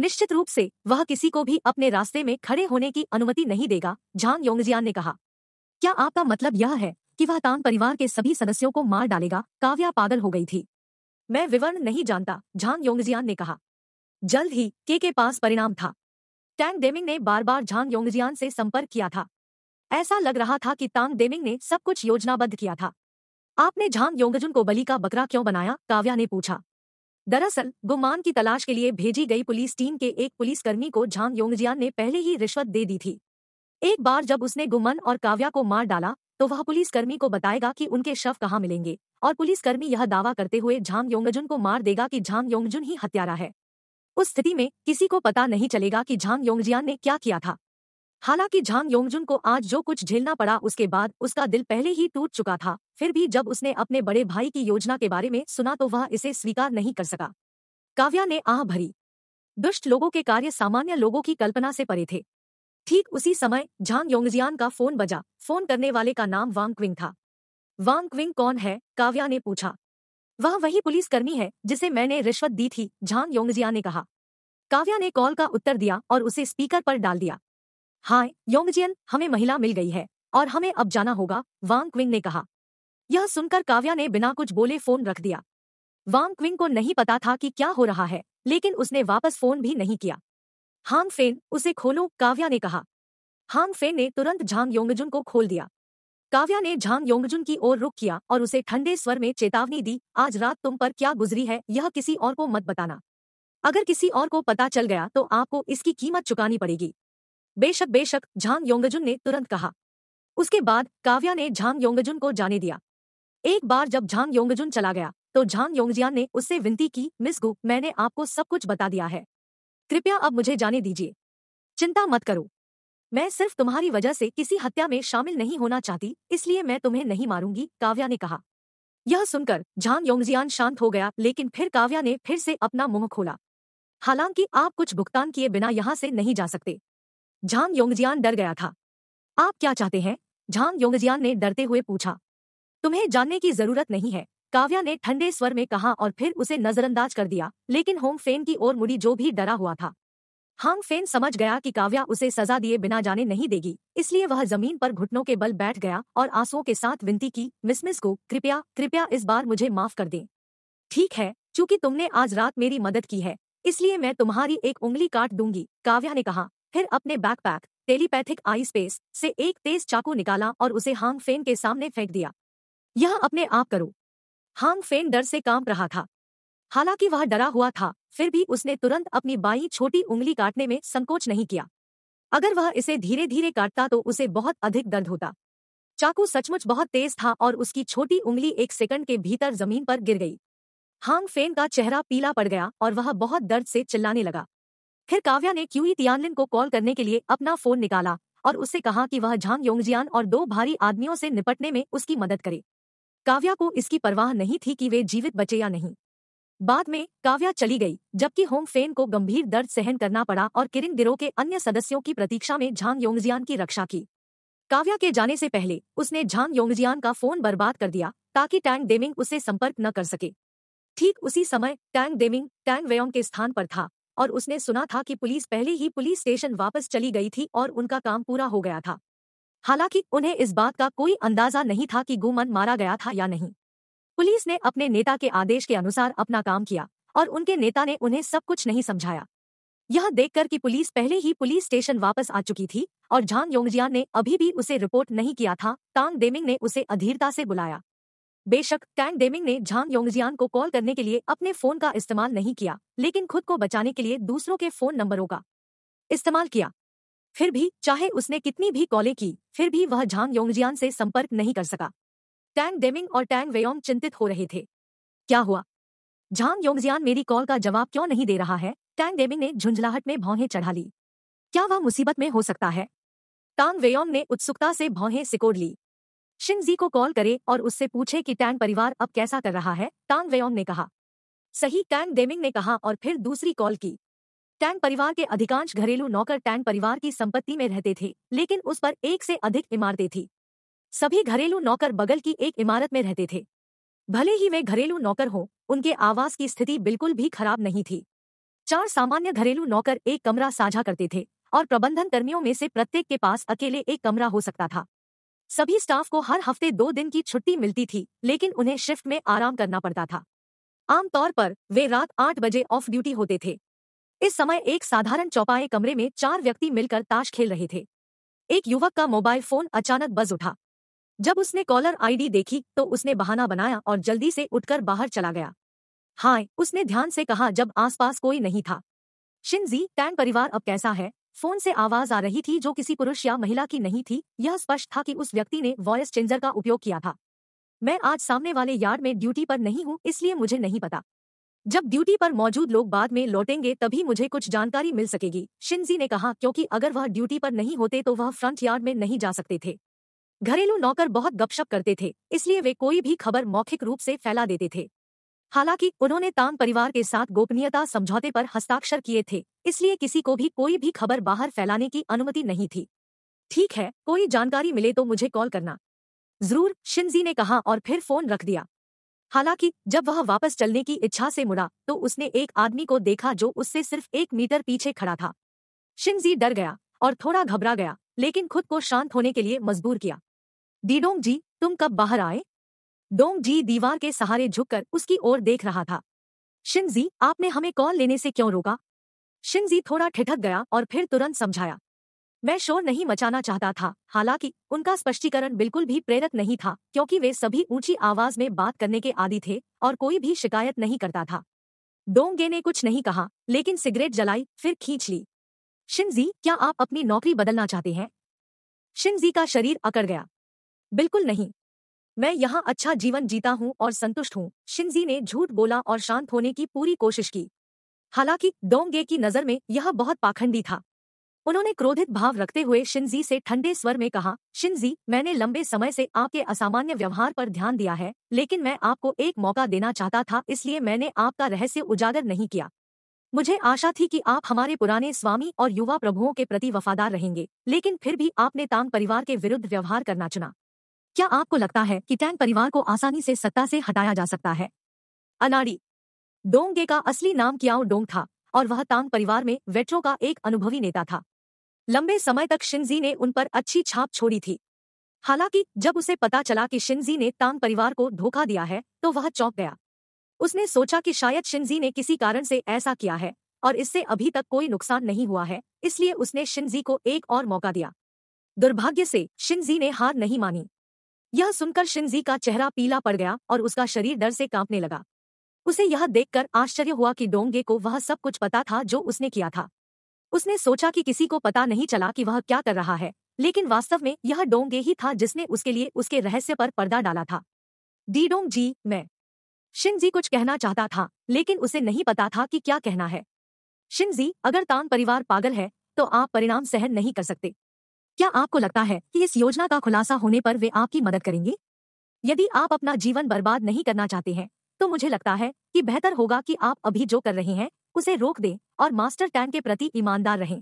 निश्चित रूप से वह किसी को भी अपने रास्ते में खड़े होने की अनुमति नहीं देगा झांग योंगजियान ने कहा क्या आपका मतलब यह है कि वह तान परिवार के सभी सदस्यों को मार डालेगा काव्या पागल हो गई थी मैं विवरण नहीं जानता झांग योंगजियान ने कहा जल्द ही के के पास परिणाम था टैंग डेमिंग ने बार बार झांग योंगजियान से संपर्क किया था ऐसा लग रहा था कि तांग डेमिंग ने सब कुछ योजनाबद्ध किया था आपने झांग योंगजुन को बलि का बकरा क्यों बनाया काव्या ने पूछा दरअसल गुमान की तलाश के लिए भेजी गई पुलिस टीम के एक पुलिसकर्मी को झांग योंगजियान ने पहले ही रिश्वत दे दी थी एक बार जब उसने गुमन और काव्या को मार डाला तो वह पुलिसकर्मी को बताएगा कि उनके शव कहाँ मिलेंगे और पुलिसकर्मी यह दावा करते हुए झाम योंगजुन को मार देगा कि झाम योंगजुन ही हत्यारा है उस स्थिति में किसी को पता नहीं चलेगा कि झाम योंगजियान ने क्या किया था हालांकि झाम योंगजुन को आज जो कुछ झेलना पड़ा उसके बाद उसका दिल पहले ही टूट चुका था फिर भी जब उसने अपने बड़े भाई की योजना के बारे में सुना तो वह इसे स्वीकार नहीं कर सका काव्या ने आह भरी दुष्ट लोगों के कार्य सामान्य लोगों की कल्पना से परे थे ठीक उसी समय झांग योंगजियान का फोन बजा फोन करने वाले का नाम वांग क्विंग था वांग क्विंग कौन है काव्या ने पूछा वह वही पुलिसकर्मी है जिसे मैंने रिश्वत दी थी झांग योंगजिया ने कहा काव्या ने कॉल का उत्तर दिया और उसे स्पीकर पर डाल दिया हाय योंगजियन हमें महिला मिल गई है और हमें अब जाना होगा वांग क्विंग ने कहा यह सुनकर काव्या ने बिना कुछ बोले फोन रख दिया वांग क्विंग को नहीं पता था कि क्या हो रहा है लेकिन उसने वापस फोन भी नहीं किया हांग फेन उसे खोलो काव्या ने कहा हांग फेन ने तुरंत झांग योंगजुन को खोल दिया काव्या ने झांग योंगजुन की ओर रुख किया और उसे ठंडे स्वर में चेतावनी दी आज रात तुम पर क्या गुजरी है यह किसी और को मत बताना अगर किसी और को पता चल गया तो आपको इसकी कीमत चुकानी पड़ेगी बेशक बेशक झांग योंगजुन ने तुरंत कहा उसके बाद काव्या ने झांग योंगजुन को जाने दिया एक बार जब झांग योंगजुन चला गया तो झांग योंगजियान ने उससे विनती की मिस गु मैंने आपको सब कुछ बता दिया है कृपया अब मुझे जाने दीजिए चिंता मत करो मैं सिर्फ तुम्हारी वजह से किसी हत्या में शामिल नहीं होना चाहती इसलिए मैं तुम्हें नहीं मारूंगी काव्या ने कहा यह सुनकर झांग योंगजियान शांत हो गया लेकिन फिर काव्या ने फिर से अपना मुंह खोला हालांकि आप कुछ भुगतान किए बिना यहाँ से नहीं जा सकते झांग योंगजियान डर गया था आप क्या चाहते हैं झांग योंगजियान ने डरते हुए पूछा तुम्हें जानने की जरूरत नहीं है काव्या ने ठंडे स्वर में कहा और फिर उसे नजरअंदाज कर दिया लेकिन होंग फेन की ओर मुड़ी जो भी डरा हुआ था हांग फेन समझ गया कि काव्या उसे सजा दिए बिना जाने नहीं देगी इसलिए वह जमीन पर घुटनों के बल बैठ गया और आंसुओं के साथ विनती की मिस मिस को कृपया कृपया इस बार मुझे माफ कर दें ठीक है चूंकि तुमने आज रात मेरी मदद की है इसलिए मैं तुम्हारी एक उंगली काट दूंगी काव्या ने कहा फिर अपने बैकपैक टेलीपैथिक आई स्पेस से एक तेज चाकू निकाला और उसे हांग फेन के सामने फेंक दिया यह अपने आप करो हांग फेन डर से कांप रहा था हालांकि वह डरा हुआ था फिर भी उसने तुरंत अपनी बाई छोटी उंगली काटने में संकोच नहीं किया अगर वह इसे धीरे धीरे काटता तो उसे बहुत अधिक दर्द होता चाकू सचमुच बहुत तेज था और उसकी छोटी उंगली एक सेकंड के भीतर जमीन पर गिर गई हांग फेन का चेहरा पीला पड़ गया और वह बहुत दर्द से चिल्लाने लगा फिर काव्या ने क्यूई तियानलिन को कॉल करने के लिए अपना फोन निकाला और उससे कहा कि वह झांग योंगजियान और दो भारी आदमियों से निपटने में उसकी मदद करे काव्या को इसकी परवाह नहीं थी कि वे जीवित बचे या नहीं बाद में काव्या चली गई जबकि होम फेन को गंभीर दर्द सहन करना पड़ा और किरिंग गिरोह के अन्य सदस्यों की प्रतीक्षा में झांग योंगजियान की रक्षा की काव्या के जाने से पहले उसने झांग योंगजियान का फोन बर्बाद कर दिया ताकि टैंग डेमिंग उससे संपर्क न कर सके ठीक उसी समय टैंग डेमिंग टैंग वेयोंग के स्थान पर था और उसने सुना था कि पुलिस पहले ही पुलिस स्टेशन वापस चली गई थी और उनका काम पूरा हो गया था हालांकि उन्हें इस बात का कोई अंदाजा नहीं था कि गुमन मारा गया था या नहीं पुलिस ने अपने नेता के आदेश के अनुसार अपना काम किया और उनके नेता ने उन्हें सब कुछ नहीं समझाया यह देखकर कि पुलिस पहले ही पुलिस स्टेशन वापस आ चुकी थी और झांग योंगजियान ने अभी भी उसे रिपोर्ट नहीं किया था तांग डेमिंग ने उसे अधीरता से बुलाया बेशक टैंग डेमिंग ने झांग योंगजियान को कॉल करने के लिए अपने फोन का इस्तेमाल नहीं किया लेकिन खुद को बचाने के लिए दूसरों के फोन नंबरों का इस्तेमाल किया फिर भी चाहे उसने कितनी भी कॉले की फिर भी वह झांग योंगजियान से संपर्क नहीं कर सका टैंग डेमिंग और टैंग वेयोंग चिंतित हो रहे थे क्या हुआ झांग योंगजियान मेरी कॉल का जवाब क्यों नहीं दे रहा है टैंग डेमिंग ने झुंझलाहट में भौहें चढ़ा ली क्या वह मुसीबत में हो सकता है टांग वेयोंग ने उत्सुकता से भौहें सिकोड़ ली शिंगजी को कॉल करे और उससे पूछे कि टैंग परिवार अब कैसा कर रहा है टांग वेयोंग ने कहा सही टैंग डेमिंग ने कहा और फिर दूसरी कॉल की टैंग परिवार के अधिकांश घरेलू नौकर टैंग परिवार की संपत्ति में रहते थे लेकिन उस पर एक से अधिक इमारतें थी सभी घरेलू नौकर बगल की एक इमारत में रहते थे भले ही वे घरेलू नौकर हों उनके आवास की स्थिति बिल्कुल भी खराब नहीं थी चार सामान्य घरेलू नौकर एक कमरा साझा करते थे और प्रबंधन कर्मियों में से प्रत्येक के पास अकेले एक कमरा हो सकता था सभी स्टाफ को हर हफ्ते दो दिन की छुट्टी मिलती थी लेकिन उन्हें शिफ्ट में आराम करना पड़ता था आमतौर पर वे रात आठ बजे ऑफ ड्यूटी होते थे इस समय एक साधारण चौपाए कमरे में चार व्यक्ति मिलकर ताश खेल रहे थे एक युवक का मोबाइल फोन अचानक बज उठा जब उसने कॉलर आईडी देखी तो उसने बहाना बनाया और जल्दी से उठकर बाहर चला गया हाय उसने ध्यान से कहा जब आसपास कोई नहीं था शिनजी टैन परिवार अब कैसा है फोन से आवाज आ रही थी जो किसी पुरुष या महिला की नहीं थी यह स्पष्ट था कि उस व्यक्ति ने वॉयस चेंजर का उपयोग किया था मैं आज सामने वाले यार्ड में ड्यूटी पर नहीं हूँ इसलिए मुझे नहीं पता जब ड्यूटी पर मौजूद लोग बाद में लौटेंगे तभी मुझे कुछ जानकारी मिल सकेगी शिंजी ने कहा क्योंकि अगर वह ड्यूटी पर नहीं होते तो वह फ्रंट यार्ड में नहीं जा सकते थे घरेलू नौकर बहुत गपशप करते थे इसलिए वे कोई भी खबर मौखिक रूप से फैला देते थे हालांकि उन्होंने तांग परिवार के साथ गोपनीयता समझौते पर हस्ताक्षर किए थे इसलिए किसी को भी कोई भी खबर बाहर फैलाने की अनुमति नहीं थी ठीक है कोई जानकारी मिले तो मुझे कॉल करना जरूर शिंजी ने कहा और फिर फोन रख दिया हालांकि जब वह वापस चलने की इच्छा से मुड़ा तो उसने एक आदमी को देखा जो उससे सिर्फ एक मीटर पीछे खड़ा था शिंगजी डर गया और थोड़ा घबरा गया लेकिन खुद को शांत होने के लिए मजबूर किया डीडोंग जी तुम कब बाहर आए डोंग जी दीवार के सहारे झुककर उसकी ओर देख रहा था शिनजी आपने हमें कॉल लेने से क्यों रोका शिनजी थोड़ा ठिठक गया और फिर तुरंत समझाया मैं शोर नहीं मचाना चाहता था हालांकि उनका स्पष्टीकरण बिल्कुल भी प्रेरक नहीं था क्योंकि वे सभी ऊंची आवाज में बात करने के आदि थे और कोई भी शिकायत नहीं करता था डोंगे ने कुछ नहीं कहा लेकिन सिगरेट जलाई फिर खींच ली शिनजी क्या आप अपनी नौकरी बदलना चाहते हैं शिनजी का शरीर अकड़ गया बिल्कुल नहीं मैं यहाँ अच्छा जीवन जीता हूँ और संतुष्ट हूँ शिनजी ने झूठ बोला और शांत होने की पूरी कोशिश की हालांकि डोंगे की नज़र में यह बहुत पाखंडी था उन्होंने क्रोधित भाव रखते हुए शिनजी से ठंडे स्वर में कहा शिनजी मैंने लंबे समय से आपके असामान्य व्यवहार पर ध्यान दिया है लेकिन मैं आपको एक मौका देना चाहता था इसलिए मैंने आपका रहस्य उजागर नहीं किया मुझे आशा थी कि आप हमारे पुराने स्वामी और युवा प्रभुओं के प्रति वफादार रहेंगे लेकिन फिर भी आपने तांग परिवार के विरुद्ध व्यवहार करना चुना क्या आपको लगता है कि टैंग परिवार को आसानी से सत्ता से हटाया जा सकता है अनाड़ी डोंगे का असली नाम कियाओ डोंग था और वह तांग परिवार में वेट्रो का एक अनुभवी नेता था लंबे समय तक शिनजी ने उन पर अच्छी छाप छोड़ी थी हालांकि जब उसे पता चला कि शिनजी ने तांग परिवार को धोखा दिया है तो वह चौंक गया उसने सोचा कि शायद शिनजी ने किसी कारण से ऐसा किया है और इससे अभी तक कोई नुकसान नहीं हुआ है इसलिए उसने शिनजी को एक और मौका दिया दुर्भाग्य से शिनजी ने हार नहीं मानी यह सुनकर शिनजी का चेहरा पीला पड़ गया और उसका शरीर डर से कांपने लगा उसे यह देखकर आश्चर्य हुआ कि डोंगे को वह सब कुछ पता था जो उसने किया था उसने सोचा कि किसी को पता नहीं चला कि वह क्या कर रहा है लेकिन वास्तव में यह डोंगे ही था जिसने उसके लिए उसके रहस्य पर पर्दा डाला था डी डोंग जी मैं शिनजी कुछ कहना चाहता था लेकिन उसे नहीं पता था कि क्या कहना है शिनजी अगर तांग परिवार पागल है तो आप परिणाम सहन नहीं कर सकते क्या आपको लगता है कि इस योजना का खुलासा होने पर वे आपकी मदद करेंगे यदि आप अपना जीवन बर्बाद नहीं करना चाहते हैं तो मुझे लगता है कि बेहतर होगा कि आप अभी जो कर रहे हैं उसे रोक दें और मास्टर टैन के प्रति ईमानदार रहें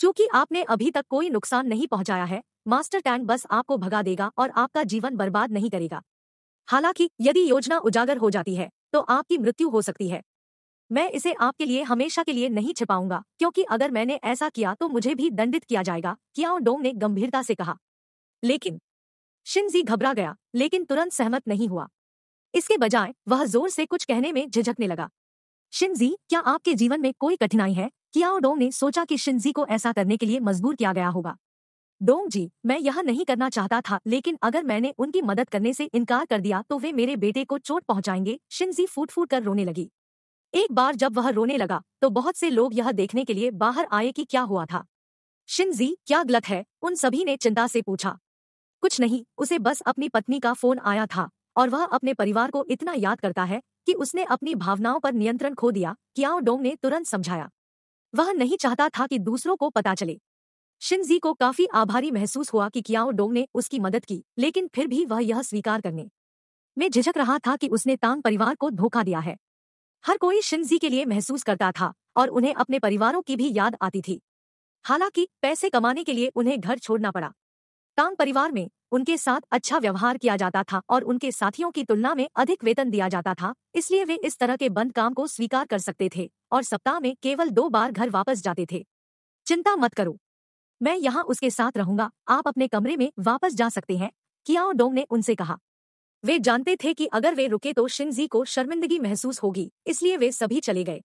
चूंकि आपने अभी तक कोई नुकसान नहीं पहुंचाया है मास्टर टैंक बस आपको भगा देगा और आपका जीवन बर्बाद नहीं करेगा हालांकि यदि योजना उजागर हो जाती है तो आपकी मृत्यु हो सकती है मैं इसे आपके लिए हमेशा के लिए नहीं छिपाऊंगा क्योंकि अगर मैंने ऐसा किया तो मुझे भी दंडित किया जाएगा क्या डोंग ने गंभीरता से कहा लेकिन शिनजी घबरा गया लेकिन तुरंत सहमत नहीं हुआ इसके बजाय वह जोर से कुछ कहने में झिझकने लगा शिनजी क्या आपके जीवन में कोई कठिनाई है कियाओ डोंग ने सोचा कि शिनजी को ऐसा करने के लिए मजबूर किया गया होगा डोंग जी मैं यह नहीं करना चाहता था लेकिन अगर मैंने उनकी मदद करने से इनकार कर दिया तो वे मेरे बेटे को चोट पहुंचाएंगे शिनजी फूट फूट कर रोने लगी एक बार जब वह रोने लगा तो बहुत से लोग यह देखने के लिए बाहर आए कि क्या हुआ था शिनजी क्या गलत है उन सभी ने चिंता से पूछा कुछ नहीं उसे बस अपनी पत्नी का फोन आया था और वह अपने परिवार को इतना याद करता है कि उसने अपनी भावनाओं पर नियंत्रण खो दिया कियाओ डोंग ने तुरंत समझाया वह नहीं चाहता था कि दूसरों को पता चले शिनजी को काफी आभारी महसूस हुआ कि क्याओ डोंग ने उसकी मदद की लेकिन फिर भी वह यह स्वीकार करने में झिझक रहा था कि उसने तांग परिवार को धोखा दिया है हर कोई शिनजी के लिए महसूस करता था और उन्हें अपने परिवारों की भी याद आती थी हालांकि पैसे कमाने के लिए उन्हें घर छोड़ना पड़ा कांग परिवार में उनके साथ अच्छा व्यवहार किया जाता था और उनके साथियों की तुलना में अधिक वेतन दिया जाता था इसलिए वे इस तरह के बंद काम को स्वीकार कर सकते थे और सप्ताह में केवल दो बार घर वापस जाते थे चिंता मत करो मैं यहाँ उसके साथ रहूंगा आप अपने कमरे में वापस जा सकते हैं किया डोंग ने उनसे कहा वे जानते थे कि अगर वे रुके तो शिनजी को शर्मिंदगी महसूस होगी इसलिए वे सभी चले गए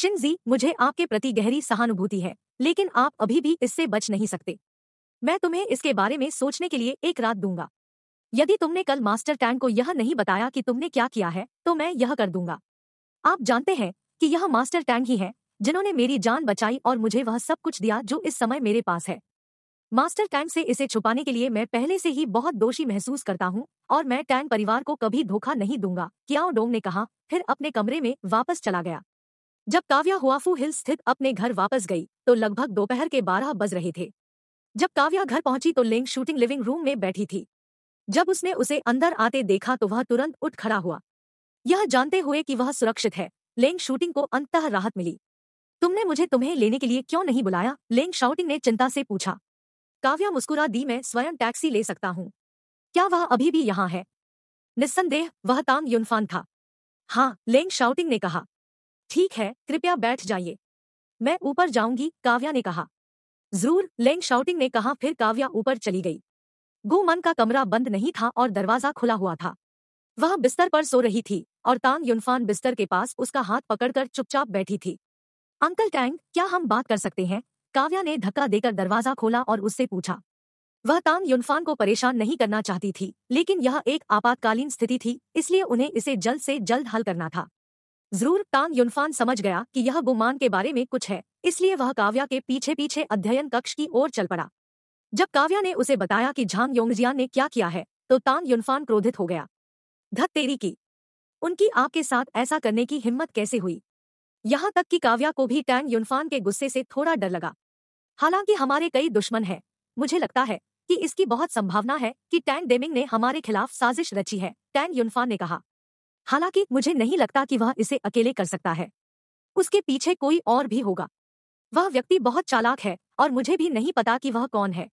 शिनजी मुझे आपके प्रति गहरी सहानुभूति है लेकिन आप अभी भी इससे बच नहीं सकते मैं तुम्हें इसके बारे में सोचने के लिए एक रात दूंगा यदि तुमने कल मास्टर टैंग को यह नहीं बताया कि तुमने क्या किया है तो मैं यह कर दूंगा आप जानते हैं कि यह मास्टर टैंग ही है जिन्होंने मेरी जान बचाई और मुझे वह सब कुछ दिया जो इस समय मेरे पास है मास्टर टैंग से इसे छुपाने के लिए मैं पहले से ही बहुत दोषी महसूस करता हूँ और मैं टैन परिवार को कभी धोखा नहीं दूंगा क्या डोंग ने कहा फिर अपने कमरे में वापस चला गया जब काव्या हुआफू हिल स्थित अपने घर वापस गई तो लगभग दोपहर के बारह बज रहे थे जब काव्या घर पहुंची तो लिंग शूटिंग लिविंग रूम में बैठी थी जब उसने उसे अंदर आते देखा तो वह तुरंत उठ खड़ा हुआ यह जानते हुए कि वह सुरक्षित है लेंग शूटिंग को अंततः राहत मिली तुमने मुझे तुम्हें लेने के लिए क्यों नहीं बुलाया लेंग शाउटिंग ने चिंता से पूछा काव्या मुस्कुरा दी मैं स्वयं टैक्सी ले सकता हूँ क्या वह अभी भी यहाँ है निस्संदेह वह तांग युनफान था हाँ लेंग शाउटिंग ने कहा ठीक है कृपया बैठ जाइए मैं ऊपर जाऊंगी काव्या ने कहा जरूर लेंग शाउटिंग ने कहा फिर काव्या ऊपर चली गई गोमन का कमरा बंद नहीं था और दरवाजा खुला हुआ था वह बिस्तर पर सो रही थी और तांग युनफान बिस्तर के पास उसका हाथ पकड़कर चुपचाप बैठी थी अंकल टैंग क्या हम बात कर सकते हैं काव्या ने धक्का देकर दरवाजा खोला और उससे पूछा वह तांग युनफान को परेशान नहीं करना चाहती थी लेकिन यह एक आपातकालीन स्थिति थी इसलिए उन्हें इसे जल्द से जल्द हल करना था जरूर टांग युनफान समझ गया कि यह गुमान के बारे में कुछ है इसलिए वह काव्या के पीछे पीछे अध्ययन कक्ष की ओर चल पड़ा जब काव्या ने उसे बताया कि झांग योंगजियान ने क्या किया है तो टांग युनफान क्रोधित हो गया धत तेरी की उनकी आपके साथ ऐसा करने की हिम्मत कैसे हुई यहाँ तक कि काव्या को भी टैंग युनफान के गुस्से से थोड़ा डर लगा हालांकि हमारे कई दुश्मन हैं मुझे लगता है कि इसकी बहुत संभावना है कि टैंग डेमिंग ने हमारे खिलाफ साजिश रची है टैंग युनफान ने कहा हालांकि मुझे नहीं लगता कि वह इसे अकेले कर सकता है उसके पीछे कोई और भी होगा वह व्यक्ति बहुत चालाक है और मुझे भी नहीं पता कि वह कौन है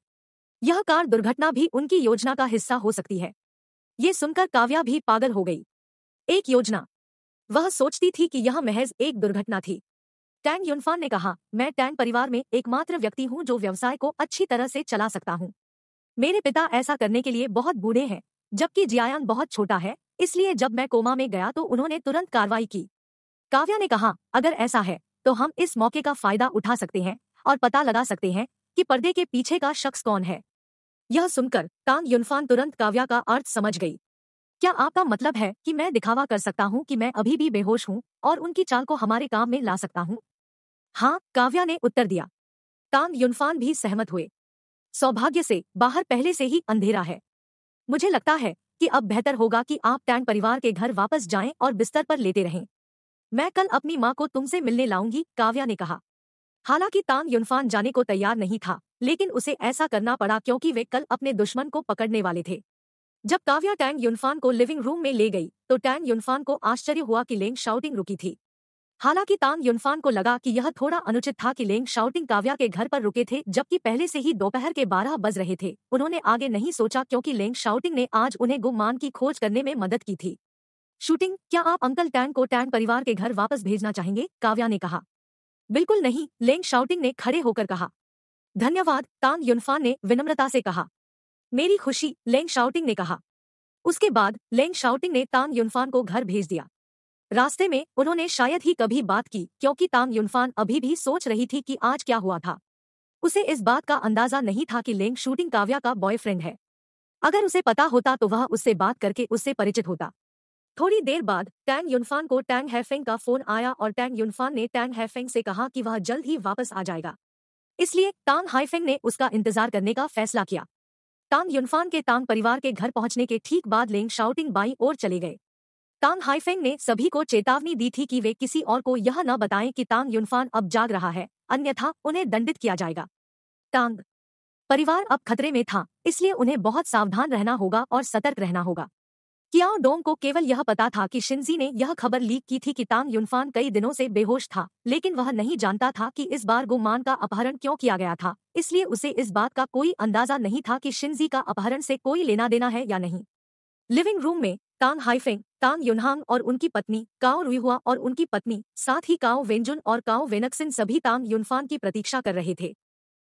यह कार दुर्घटना भी उनकी योजना का हिस्सा हो सकती है ये सुनकर काव्या भी पागल हो गई एक योजना वह सोचती थी कि यह महज एक दुर्घटना थी टैंग युनफान ने कहा मैं टैंग परिवार में एकमात्र व्यक्ति हूं जो व्यवसाय को अच्छी तरह से चला सकता हूं मेरे पिता ऐसा करने के लिए बहुत बूढ़े हैं जबकि जियान बहुत छोटा है इसलिए जब मैं कोमा में गया तो उन्होंने तुरंत कार्रवाई की काव्या ने कहा अगर ऐसा है तो हम इस मौके का फायदा उठा सकते हैं और पता लगा सकते हैं कि पर्दे के पीछे का शख्स कौन है यह सुनकर कांग युनफान तुरंत काव्या का अर्थ समझ गई क्या आपका मतलब है कि मैं दिखावा कर सकता हूँ कि मैं अभी भी बेहोश हूँ और उनकी चाल को हमारे काम में ला सकता हूँ हाँ काव्या ने उत्तर दिया कांग युनफान भी सहमत हुए सौभाग्य से बाहर पहले से ही अंधेरा है मुझे लगता है कि अब बेहतर होगा कि आप टैंग परिवार के घर वापस जाएं और बिस्तर पर लेते रहें मैं कल अपनी माँ को तुमसे मिलने लाऊंगी काव्या ने कहा हालांकि तांग युनफान जाने को तैयार नहीं था लेकिन उसे ऐसा करना पड़ा क्योंकि वे कल अपने दुश्मन को पकड़ने वाले थे जब काव्या टैंग युनफान को लिविंग रूम में ले गई तो टैंग युनफान को आश्चर्य हुआ कि लेंग शाउटिंग रुकी थी हालांकि तांग युनफान को लगा कि यह थोड़ा अनुचित था कि लेंग शाउटिंग काव्या के घर पर रुके थे जबकि पहले से ही दोपहर के बारह बज रहे थे उन्होंने आगे नहीं सोचा क्योंकि लेंग शाउटिंग ने आज उन्हें गुमान की खोज करने में मदद की थी शूटिंग क्या आप अंकल टैंग को टैंग परिवार के घर वापस भेजना चाहेंगे काव्या ने कहा बिल्कुल नहीं लेंग शाउटिंग ने खड़े होकर कहा धन्यवाद तांग युनफान ने विनम्रता से कहा मेरी खुशी लेंग शाउटिंग ने कहा उसके बाद लेंग शाउटिंग ने तांग युनफान को घर भेज दिया रास्ते में उन्होंने शायद ही कभी बात की क्योंकि तांग युनफान अभी भी सोच रही थी कि आज क्या हुआ था उसे इस बात का अंदाजा नहीं था कि लेंग शूटिंग काव्या का बॉयफ्रेंड है अगर उसे पता होता तो वह उससे बात करके उससे परिचित होता थोड़ी देर बाद टैंग युनफान को टैंग हैफेंग का फोन आया और टैंग युनफान ने टैंग हैफेंग से कहा कि वह जल्द ही वापस आ जाएगा इसलिए तांग हाइफेंग ने उसका इंतजार करने का फैसला किया तांग युनफान के तांग परिवार के घर पहुंचने के ठीक बाद लेंग शाउटिंग बाई और चले गए तांग हाईफेंग ने सभी को चेतावनी दी थी कि वे किसी और को यह न बताएं कि तांग युनफान अब जाग रहा है अन्यथा उन्हें दंडित किया जाएगा तांग परिवार अब खतरे में था इसलिए उन्हें बहुत सावधान रहना होगा और सतर्क रहना होगा क्या डोंग को केवल यह पता था कि शिंजी ने यह खबर लीक की थी कि तांग युनफान कई दिनों से बेहोश था लेकिन वह नहीं जानता था कि इस बार गुमान का अपहरण क्यों किया गया था इसलिए उसे इस बात का कोई अंदाजा नहीं था कि शिंजी का अपहरण से कोई लेना देना है या नहीं लिविंग रूम में तांग हाइफेंग तांग युनहांग और उनकी पत्नी काओ रुईहुआ और उनकी पत्नी साथ ही काओ वेंजुन और काओ वेनक्सिन सभी तांग युनफान की प्रतीक्षा कर रहे थे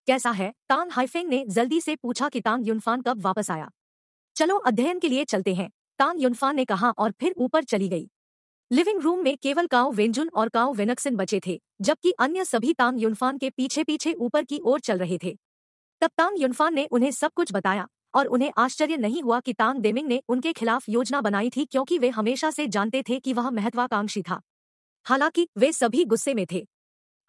कैसा है तांग हाइफेंग ने जल्दी से पूछा कि तांग युनफान कब वापस आया चलो अध्ययन के लिए चलते हैं तांग युनफान ने कहा और फिर ऊपर चली गई लिविंग रूम में केवल काओ वेंजुन और काओ वेनक्सिन बचे थे जबकि अन्य सभी तांग युनफान के पीछे पीछे ऊपर की ओर चल रहे थे तब तांग युनफान ने उन्हें सब कुछ बताया और उन्हें आश्चर्य नहीं हुआ कि तांग देमिंग ने उनके खिलाफ योजना बनाई थी क्योंकि वे हमेशा से जानते थे कि वह महत्वाकांक्षी था हालांकि वे सभी गुस्से में थे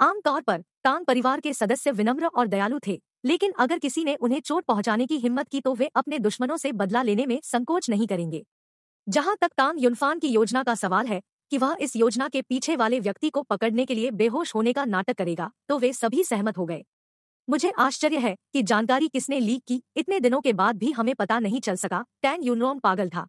आमतौर पर तांग परिवार के सदस्य विनम्र और दयालु थे लेकिन अगर किसी ने उन्हें चोट पहुंचाने की हिम्मत की तो वे अपने दुश्मनों से बदला लेने में संकोच नहीं करेंगे जहां तक तांग युनफान की योजना का सवाल है कि वह इस योजना के पीछे वाले व्यक्ति को पकड़ने के लिए बेहोश होने का नाटक करेगा तो वे सभी सहमत हो गए मुझे आश्चर्य है कि जानकारी किसने लीक की इतने दिनों के बाद भी हमें पता नहीं चल सका टैन यूनोम पागल था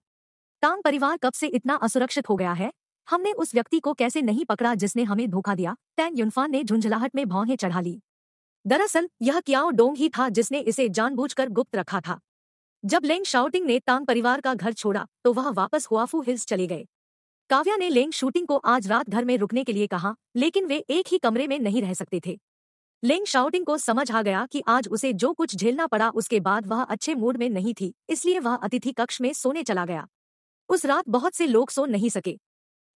तांग परिवार कब से इतना असुरक्षित हो गया है हमने उस व्यक्ति को कैसे नहीं पकड़ा जिसने हमें धोखा दिया टैन यूनफान ने झुंझलाहट में भौहें चढ़ा ली दरअसल यह कियाओ डोंग ही था जिसने इसे जानबूझकर गुप्त रखा था जब लेंग शाउटिंग ने तांग परिवार का घर छोड़ा तो वह वापस हुआफू हिल्स चले गए काव्या ने लेंग शूटिंग को आज रात घर में रुकने के लिए कहा लेकिन वे एक ही कमरे में नहीं रह सकते थे लेंग शाउटिंग को समझ आ गया कि आज उसे जो कुछ झेलना पड़ा उसके बाद वह अच्छे मूड में नहीं थी इसलिए वह अतिथि कक्ष में सोने चला गया उस रात बहुत से लोग सो नहीं सके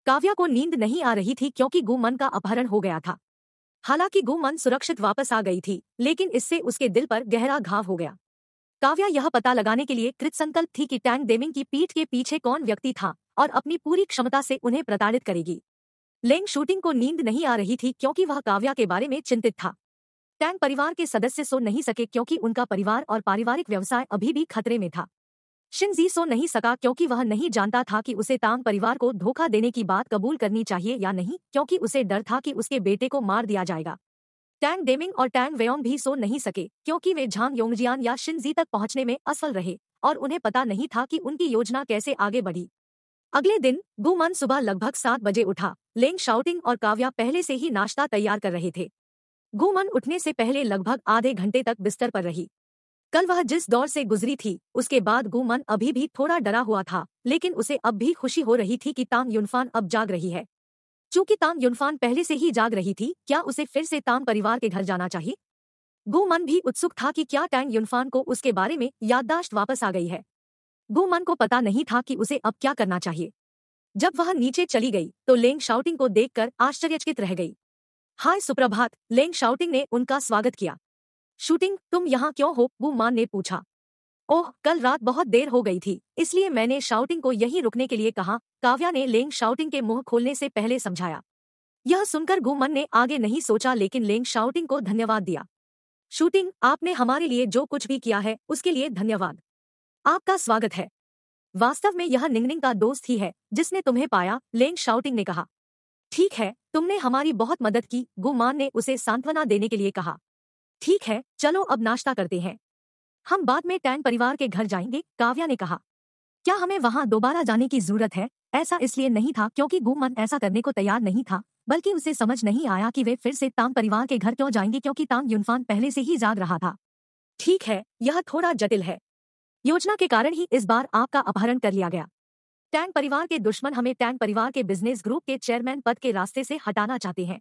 काव्या को नींद नहीं आ रही थी क्योंकि गुमन का अपहरण हो गया था हालांकि गुमन सुरक्षित वापस आ गई थी लेकिन इससे उसके दिल पर गहरा घाव हो गया काव्या यह पता लगाने के लिए कृतसंकल्प थी कि टैंग देविंग की पीठ के पीछे कौन व्यक्ति था और अपनी पूरी क्षमता से उन्हें प्रताड़ित करेगी लेंग शूटिंग को नींद नहीं आ रही थी क्योंकि वह काव्या के बारे में चिंतित था टैंग परिवार के सदस्य सो नहीं सके क्योंकि उनका परिवार और पारिवारिक व्यवसाय अभी भी खतरे में था शिनजी सो नहीं सका क्योंकि वह नहीं जानता था कि उसे तांग परिवार को धोखा देने की बात कबूल करनी चाहिए या नहीं क्योंकि उसे डर था कि उसके बेटे को मार दिया जाएगा टैंग डेमिंग और टैंग वेयोंग भी सो नहीं सके क्योंकि वे झांग योंगजियान या शिनजी तक पहुंचने में असफल रहे और उन्हें पता नहीं था कि उनकी योजना कैसे आगे बढ़ी अगले दिन गुमन सुबह लगभग सात बजे उठा लेंग शाउटिंग और काव्या पहले से ही नाश्ता तैयार कर रहे थे गुमन उठने से पहले लगभग आधे घंटे तक बिस्तर पर रही कल वह जिस दौर से गुजरी थी उसके बाद गुमन अभी भी थोड़ा डरा हुआ था लेकिन उसे अब भी खुशी हो रही थी कि ताम युनफान अब जाग रही है चूंकि ताम युनफान पहले से ही जाग रही थी क्या उसे फिर से ताम परिवार के घर जाना चाहिए गुमन भी उत्सुक था कि क्या टैंग युनफान को उसके बारे में याददाश्त वापस आ गई है गुमन को पता नहीं था कि उसे अब क्या करना चाहिए जब वह नीचे चली गई तो लेंग शाउटिंग को देखकर आश्चर्यचकित रह गई हाय सुप्रभात लेंग शाउटिंग ने उनका स्वागत किया शूटिंग तुम यहाँ क्यों हो वो मान ने पूछा ओह कल रात बहुत देर हो गई थी इसलिए मैंने शाउटिंग को यहीं रुकने के लिए कहा काव्या ने लेंग शाउटिंग के मुंह खोलने से पहले समझाया यह सुनकर गुमन ने आगे नहीं सोचा लेकिन लेंग शाउटिंग को धन्यवाद दिया शूटिंग आपने हमारे लिए जो कुछ भी किया है उसके लिए धन्यवाद आपका स्वागत है वास्तव में यह निंगनिंग का दोस्त ही है जिसने तुम्हें पाया लेंग शाउटिंग ने कहा ठीक है तुमने हमारी बहुत मदद की गुमान ने उसे सांत्वना देने के लिए कहा ठीक है चलो अब नाश्ता करते हैं हम बाद में टैन परिवार के घर जाएंगे काव्या ने कहा क्या हमें वहां दोबारा जाने की जरूरत है ऐसा इसलिए नहीं था क्योंकि गुमन ऐसा करने को तैयार नहीं था बल्कि उसे समझ नहीं आया कि वे फिर से तांग परिवार के घर क्यों जाएंगे क्योंकि तांग यूनफान पहले से ही जाग रहा था ठीक है यह थोड़ा जटिल है योजना के कारण ही इस बार आपका अपहरण कर लिया गया टैंग परिवार के दुश्मन हमें टैंग परिवार के बिजनेस ग्रुप के चेयरमैन पद के रास्ते से हटाना चाहते हैं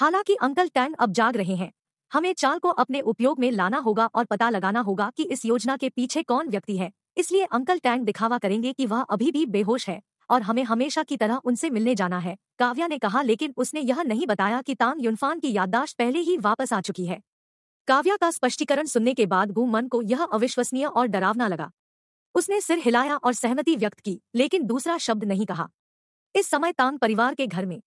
हालांकि अंकल टैंग अब जाग रहे हैं हमें चाल को अपने उपयोग में लाना होगा और पता लगाना होगा कि इस योजना के पीछे कौन व्यक्ति है इसलिए अंकल टैंग दिखावा करेंगे कि वह अभी भी बेहोश है और हमें हमेशा की तरह उनसे मिलने जाना है काव्या ने कहा लेकिन उसने यह नहीं बताया कि तांग युनफान की याददाश्त पहले ही वापस आ चुकी है काव्या का स्पष्टीकरण सुनने के बाद गु मन को यह अविश्वसनीय और डरावना लगा उसने सिर हिलाया और सहमति व्यक्त की लेकिन दूसरा शब्द नहीं कहा इस समय तांग परिवार के घर में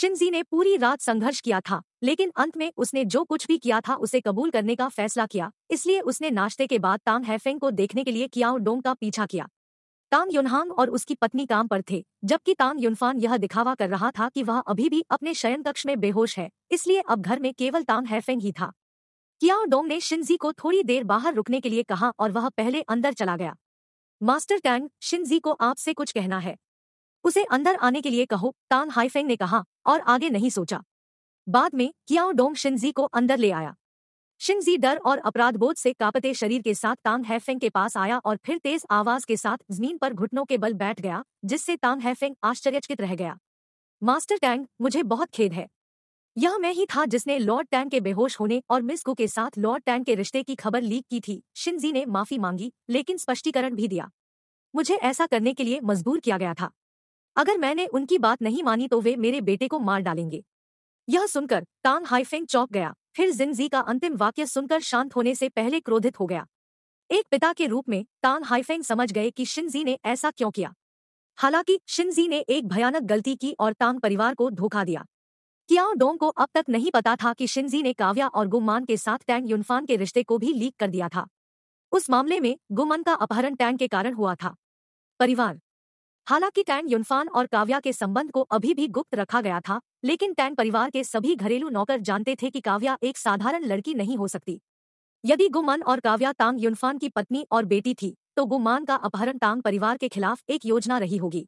शिंजी ने पूरी रात संघर्ष किया था लेकिन अंत में उसने जो कुछ भी किया था उसे कबूल करने का फैसला किया इसलिए उसने नाश्ते के बाद तांग हैफेंग को देखने के लिए कियाओ डोंग का पीछा किया तांग युनहांग और उसकी पत्नी काम पर थे जबकि तांग युनफान यह दिखावा कर रहा था कि वह अभी भी अपने शयन कक्ष में बेहोश है इसलिए अब घर में केवल तांग हैफेंग ही था कियाओ डोंग ने शिनजी को थोड़ी देर बाहर रुकने के लिए कहा और वह पहले अंदर चला गया मास्टर टैंग शिनजी को आपसे कुछ कहना है उसे अंदर आने के लिए कहो तांग हाईफेंग ने कहा और आगे नहीं सोचा बाद में कियाओ डोंग शिनजी को अंदर ले आया शिनजी डर और अपराध बोध से कापते शरीर के साथ तांग हैफेंग के पास आया और फिर तेज आवाज के साथ जमीन पर घुटनों के बल बैठ गया जिससे तांग हैफेंग आश्चर्यचकित रह गया मास्टर टैंग मुझे बहुत खेद है यह मैं ही था जिसने लॉर्ड टैन के बेहोश होने और मिस कु के साथ लॉर्ड टैन के रिश्ते की खबर लीक की थी शिनजी ने माफी मांगी लेकिन स्पष्टीकरण भी दिया मुझे ऐसा करने के लिए मजबूर किया गया था अगर मैंने उनकी बात नहीं मानी तो वे मेरे बेटे को मार डालेंगे यह सुनकर तान हाइफेंग चौक गया फिर जिनजी का अंतिम वाक्य सुनकर शांत होने से पहले क्रोधित हो गया एक पिता के रूप में तान हाइफेंग समझ गए कि शिनजी ने ऐसा क्यों किया हालांकि शिनजी ने एक भयानक गलती की और तांग परिवार को धोखा दिया क्या डोंग को अब तक नहीं पता था कि शिंजी ने काव्या और गुमान के साथ टैंग यूनफान के रिश्ते को भी लीक कर दिया था उस मामले में गुमन का अपहरण टैंग के कारण हुआ था परिवार हालांकि टैंग यूनफान और काव्या के संबंध को अभी भी गुप्त रखा गया था लेकिन टैंग परिवार के सभी घरेलू नौकर जानते थे कि काव्या एक साधारण लड़की नहीं हो सकती यदि गुमन और काव्या तांग यूनफान की पत्नी और बेटी थी तो गुमान का अपहरण तांग परिवार के खिलाफ एक योजना रही होगी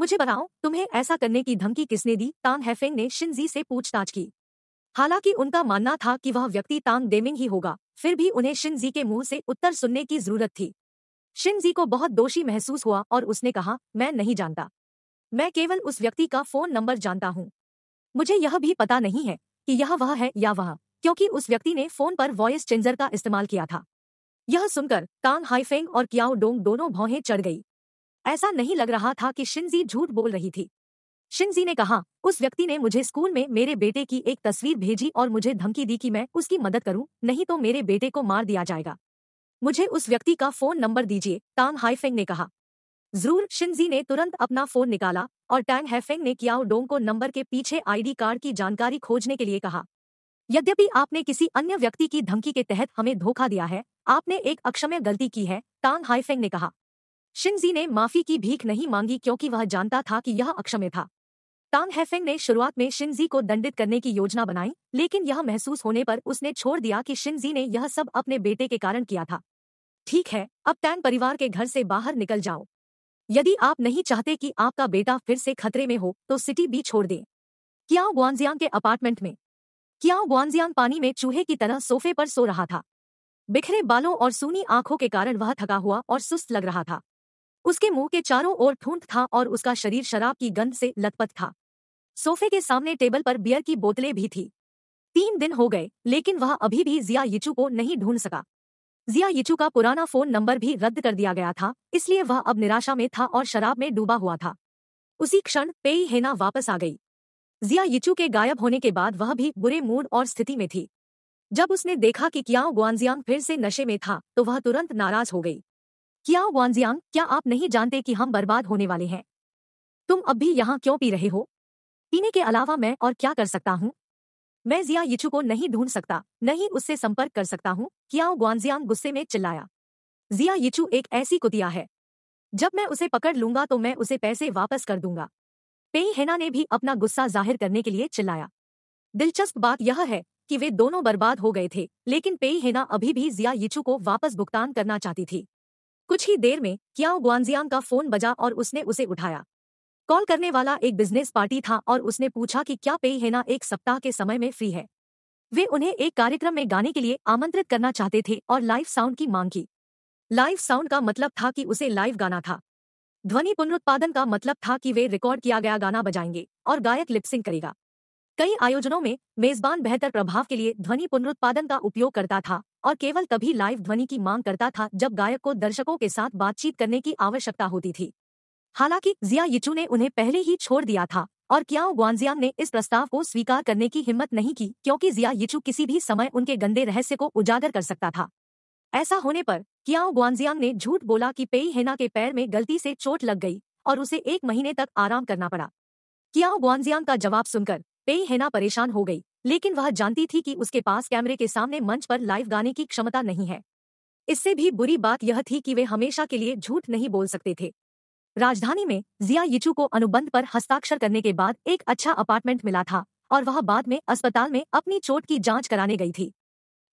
मुझे बताओ तुम्हें ऐसा करने की धमकी किसने दी तांग हैफेंग ने शिनजी से पूछताछ की हालांकि उनका मानना था कि वह व्यक्ति तांग देमिंग ही होगा फिर भी उन्हें शिनजी के मुंह से उत्तर सुनने की जरूरत थी शिनजी को बहुत दोषी महसूस हुआ और उसने कहा मैं नहीं जानता मैं केवल उस व्यक्ति का फोन नंबर जानता हूँ मुझे यह भी पता नहीं है कि यह वह है या वह क्योंकि उस व्यक्ति ने फोन पर वॉइस चेंजर का इस्तेमाल किया था यह सुनकर तांग हाईफेंग और क्याओ डोंग दोनों भौहें चढ़ गई ऐसा नहीं लग रहा था कि शिंजी झूठ बोल रही थी शिंजी ने कहा उस व्यक्ति ने मुझे स्कूल में मेरे बेटे की एक तस्वीर भेजी और मुझे धमकी दी कि मैं उसकी मदद करूं नहीं तो मेरे बेटे को मार दिया जाएगा मुझे उस व्यक्ति का फोन नंबर दीजिए टांग हाईफेंग ने कहा जरूर शिंजी ने तुरंत अपना फोन निकाला और टैंग हैफेंग ने कियाओ डोंग को नंबर के पीछे आईडी कार्ड की जानकारी खोजने के लिए कहा यद्यपि आपने किसी अन्य व्यक्ति की धमकी के तहत हमें धोखा दिया है आपने एक अक्षम्य गलती की है टांग हाईफेंग ने कहा शिनजी ने माफी की भीख नहीं मांगी क्योंकि वह जानता था कि यह अक्षम्य था तांग हैफेंग ने शुरुआत में शिनजी को दंडित करने की योजना बनाई लेकिन यह महसूस होने पर उसने छोड़ दिया कि शिनजी ने यह सब अपने बेटे के कारण किया था ठीक है अब टैंग परिवार के घर से बाहर निकल जाओ यदि आप नहीं चाहते कि आपका बेटा फिर से खतरे में हो तो सिटी भी छोड़ दें क्या ग्वानजियांग के अपार्टमेंट में क्या ग्वानजियांग पानी में चूहे की तरह सोफे पर सो रहा था बिखरे बालों और सूनी आंखों के कारण वह थका हुआ और सुस्त लग रहा था उसके मुंह के चारों ओर ठूंठ था और उसका शरीर शराब की गंध से लथपथ था सोफे के सामने टेबल पर बियर की बोतलें भी थी तीन दिन हो गए लेकिन वह अभी भी जिया यिचू को नहीं ढूंढ सका जिया यिचू का पुराना फोन नंबर भी रद्द कर दिया गया था इसलिए वह अब निराशा में था और शराब में डूबा हुआ था उसी क्षण पेई हेना वापस आ गई जिया यिचू के गायब होने के बाद वह भी बुरे मूड और स्थिति में थी जब उसने देखा कि क्या ग्वानजियांग फिर से नशे में था तो वह तुरंत नाराज हो गई क्या वानजियांग क्या आप नहीं जानते कि हम बर्बाद होने वाले हैं तुम अब भी यहाँ क्यों पी रहे हो पीने के अलावा मैं और क्या कर सकता हूँ मैं जिया यिचू को नहीं ढूंढ सकता नहीं उससे संपर्क कर सकता हूँ क्या ग्वानजियांग गुस्से में चिल्लाया जिया यिचू एक ऐसी कुतिया है जब मैं उसे पकड़ लूंगा तो मैं उसे पैसे वापस कर दूंगा पेई हेना ने भी अपना गुस्सा जाहिर करने के लिए चिल्लाया दिलचस्प बात यह है कि वे दोनों बर्बाद हो गए थे लेकिन पेई हेना अभी भी जिया यिचू को वापस भुगतान करना चाहती थी कुछ ही देर में क्या ग्वानजियांग का फोन बजा और उसने उसे उठाया कॉल करने वाला एक बिजनेस पार्टी था और उसने पूछा कि क्या पेई हेना एक सप्ताह के समय में फ्री है वे उन्हें एक कार्यक्रम में गाने के लिए आमंत्रित करना चाहते थे और लाइव साउंड की मांग की लाइव साउंड का मतलब था कि उसे लाइव गाना था ध्वनि पुनरुत्पादन का मतलब था कि वे रिकॉर्ड किया गया गाना बजाएंगे और गायक लिपसिंग करेगा कई आयोजनों में मेजबान बेहतर प्रभाव के लिए ध्वनि पुनरुत्पादन का उपयोग करता था और केवल तभी लाइव ध्वनि की मांग करता था जब गायक को दर्शकों के साथ बातचीत करने की आवश्यकता होती थी हालांकि जिया यिचू ने उन्हें पहले ही छोड़ दिया था और क्या ग्वानजियांग ने इस प्रस्ताव को स्वीकार करने की हिम्मत नहीं की क्योंकि जिया यिचू किसी भी समय उनके गंदे रहस्य को उजागर कर सकता था ऐसा होने पर क्याओ ग्वानजियांग ने झूठ बोला कि पेई हेना के पैर में गलती से चोट लग गई और उसे एक महीने तक आराम करना पड़ा क्याओ ग्वानजियांग का जवाब सुनकर पेई हैना परेशान हो गई लेकिन वह जानती थी कि उसके पास कैमरे के सामने मंच पर लाइव गाने की क्षमता नहीं है इससे भी बुरी बात यह थी कि वे हमेशा के लिए झूठ नहीं बोल सकते थे राजधानी में जिया यिचू को अनुबंध पर हस्ताक्षर करने के बाद एक अच्छा अपार्टमेंट मिला था और वह बाद में अस्पताल में अपनी चोट की जांच कराने गई थी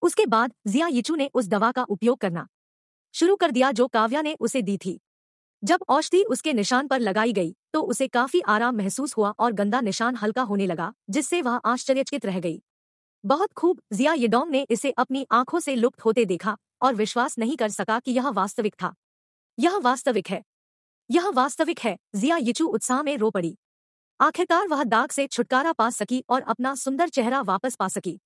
उसके बाद जिया यिचू ने उस दवा का उपयोग करना शुरू कर दिया जो काव्या ने उसे दी थी जब औषधि उसके निशान पर लगाई गई तो उसे काफी आराम महसूस हुआ और गंदा निशान हल्का होने लगा जिससे वह आश्चर्यचकित रह गई बहुत खूब जिया येडोंग ने इसे अपनी आंखों से लुप्त होते देखा और विश्वास नहीं कर सका कि यह वास्तविक था यह वास्तविक है यह वास्तविक है जिया यिचू उत्साह में रो पड़ी आखिरकार वह दाग से छुटकारा पा सकी और अपना सुंदर चेहरा वापस पा सकी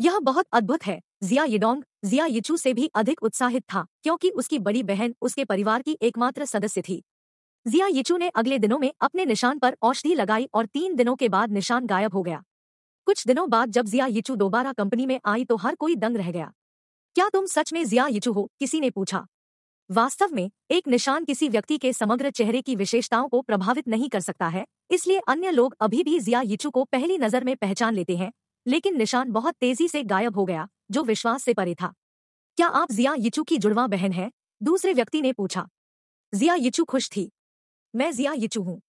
यह बहुत अद्भुत है जिया येडोंग जिया यिचू से भी अधिक उत्साहित था क्योंकि उसकी बड़ी बहन उसके परिवार की एकमात्र सदस्य थी जिया यिचू ने अगले दिनों में अपने निशान पर औषधि लगाई और तीन दिनों के बाद निशान गायब हो गया कुछ दिनों बाद जब जिया यिचू दोबारा कंपनी में आई तो हर कोई दंग रह गया क्या तुम सच में जिया यिचू हो किसी ने पूछा वास्तव में एक निशान किसी व्यक्ति के समग्र चेहरे की विशेषताओं को प्रभावित नहीं कर सकता है इसलिए अन्य लोग अभी भी जिया यिचू को पहली नजर में पहचान लेते हैं लेकिन निशान बहुत तेजी से गायब हो गया जो विश्वास से परे था क्या आप जिया यिचू की जुड़वा बहन है दूसरे व्यक्ति ने पूछा जिया यिचू खुश थी मैं जिया यिचू हूँ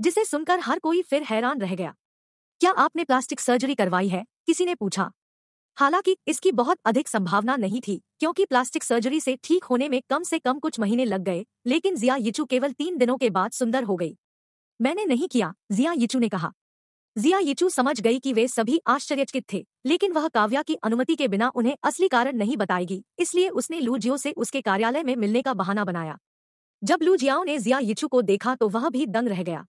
जिसे सुनकर हर कोई फिर हैरान रह गया क्या आपने प्लास्टिक सर्जरी करवाई है किसी ने पूछा हालांकि इसकी बहुत अधिक संभावना नहीं थी क्योंकि प्लास्टिक सर्जरी से ठीक होने में कम से कम कुछ महीने लग गए लेकिन जिया यिचू केवल तीन दिनों के बाद सुंदर हो गई मैंने नहीं किया जिया यिचू ने कहा जिया येचू समझ गई कि वे सभी आश्चर्यचकित थे लेकिन वह काव्या की अनुमति के बिना उन्हें असली कारण नहीं बताएगी इसलिए उसने लूजियो से उसके कार्यालय में मिलने का बहाना बनाया जब जियाओ ने जिया यिचू को देखा तो वह भी दंग रह गया